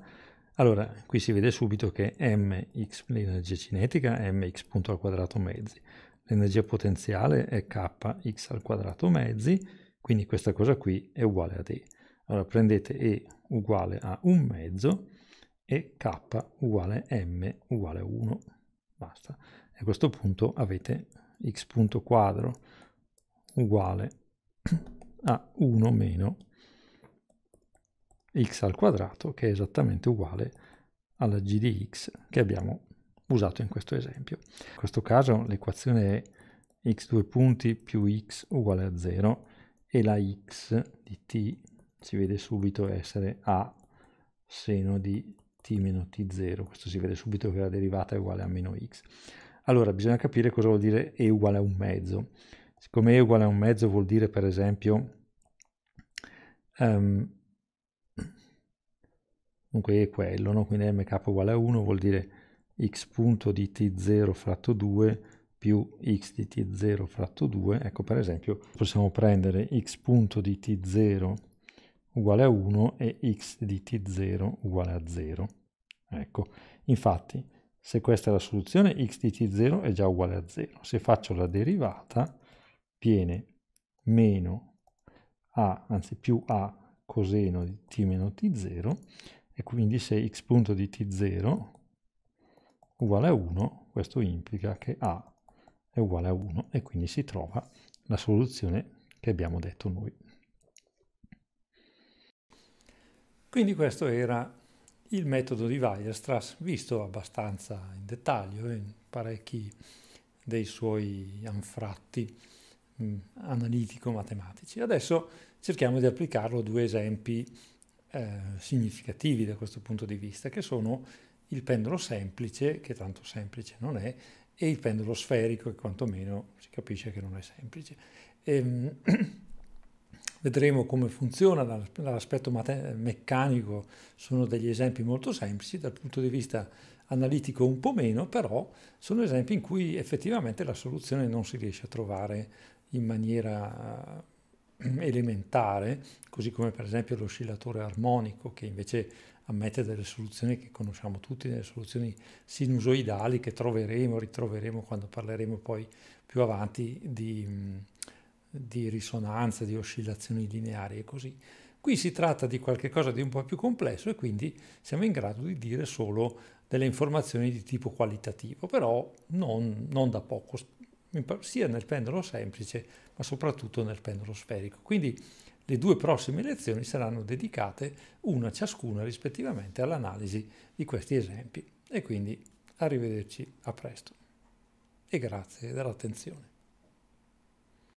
allora qui si vede subito che mx, l'energia cinetica, è mx punto al quadrato mezzi, l'energia potenziale è kx al quadrato mezzi, quindi questa cosa qui è uguale ad E. Allora prendete E uguale a un mezzo e K uguale M uguale a 1, basta. E a questo punto avete x punto quadro uguale a 1 meno x al quadrato che è esattamente uguale alla g di x che abbiamo usato in questo esempio. In questo caso l'equazione è x due punti più x uguale a 0 e la x di t si vede subito essere a seno di t meno t0, questo si vede subito che la derivata è uguale a meno x. Allora bisogna capire cosa vuol dire e uguale a un mezzo. Siccome e uguale a un mezzo vuol dire per esempio um, Dunque è quello, no? quindi mk uguale a 1 vuol dire x punto di t0 fratto 2 più x di t0 fratto 2. Ecco per esempio possiamo prendere x punto di t0 uguale a 1 e x di t0 uguale a 0. Ecco, infatti se questa è la soluzione x di t0 è già uguale a 0. Se faccio la derivata viene meno a, anzi più a coseno di t meno t0 e quindi se x punto di t0 uguale a 1, questo implica che a è uguale a 1 e quindi si trova la soluzione che abbiamo detto noi. Quindi questo era il metodo di Weierstrass visto abbastanza in dettaglio in parecchi dei suoi anfratti mm, analitico-matematici. Adesso cerchiamo di applicarlo a due esempi eh, significativi da questo punto di vista, che sono il pendolo semplice, che tanto semplice non è, e il pendolo sferico, che quantomeno si capisce che non è semplice. E, ehm, vedremo come funziona l'aspetto meccanico, sono degli esempi molto semplici, dal punto di vista analitico un po' meno, però sono esempi in cui effettivamente la soluzione non si riesce a trovare in maniera elementare, così come per esempio l'oscillatore armonico che invece ammette delle soluzioni che conosciamo tutti, delle soluzioni sinusoidali che troveremo, ritroveremo quando parleremo poi più avanti di, mm, di risonanza, di oscillazioni lineari e così. Qui si tratta di qualcosa di un po' più complesso e quindi siamo in grado di dire solo delle informazioni di tipo qualitativo, però non, non da poco sia nel pendolo semplice ma soprattutto nel pendolo sferico. Quindi le due prossime lezioni saranno dedicate una ciascuna rispettivamente all'analisi di questi esempi e quindi arrivederci a presto e grazie dell'attenzione.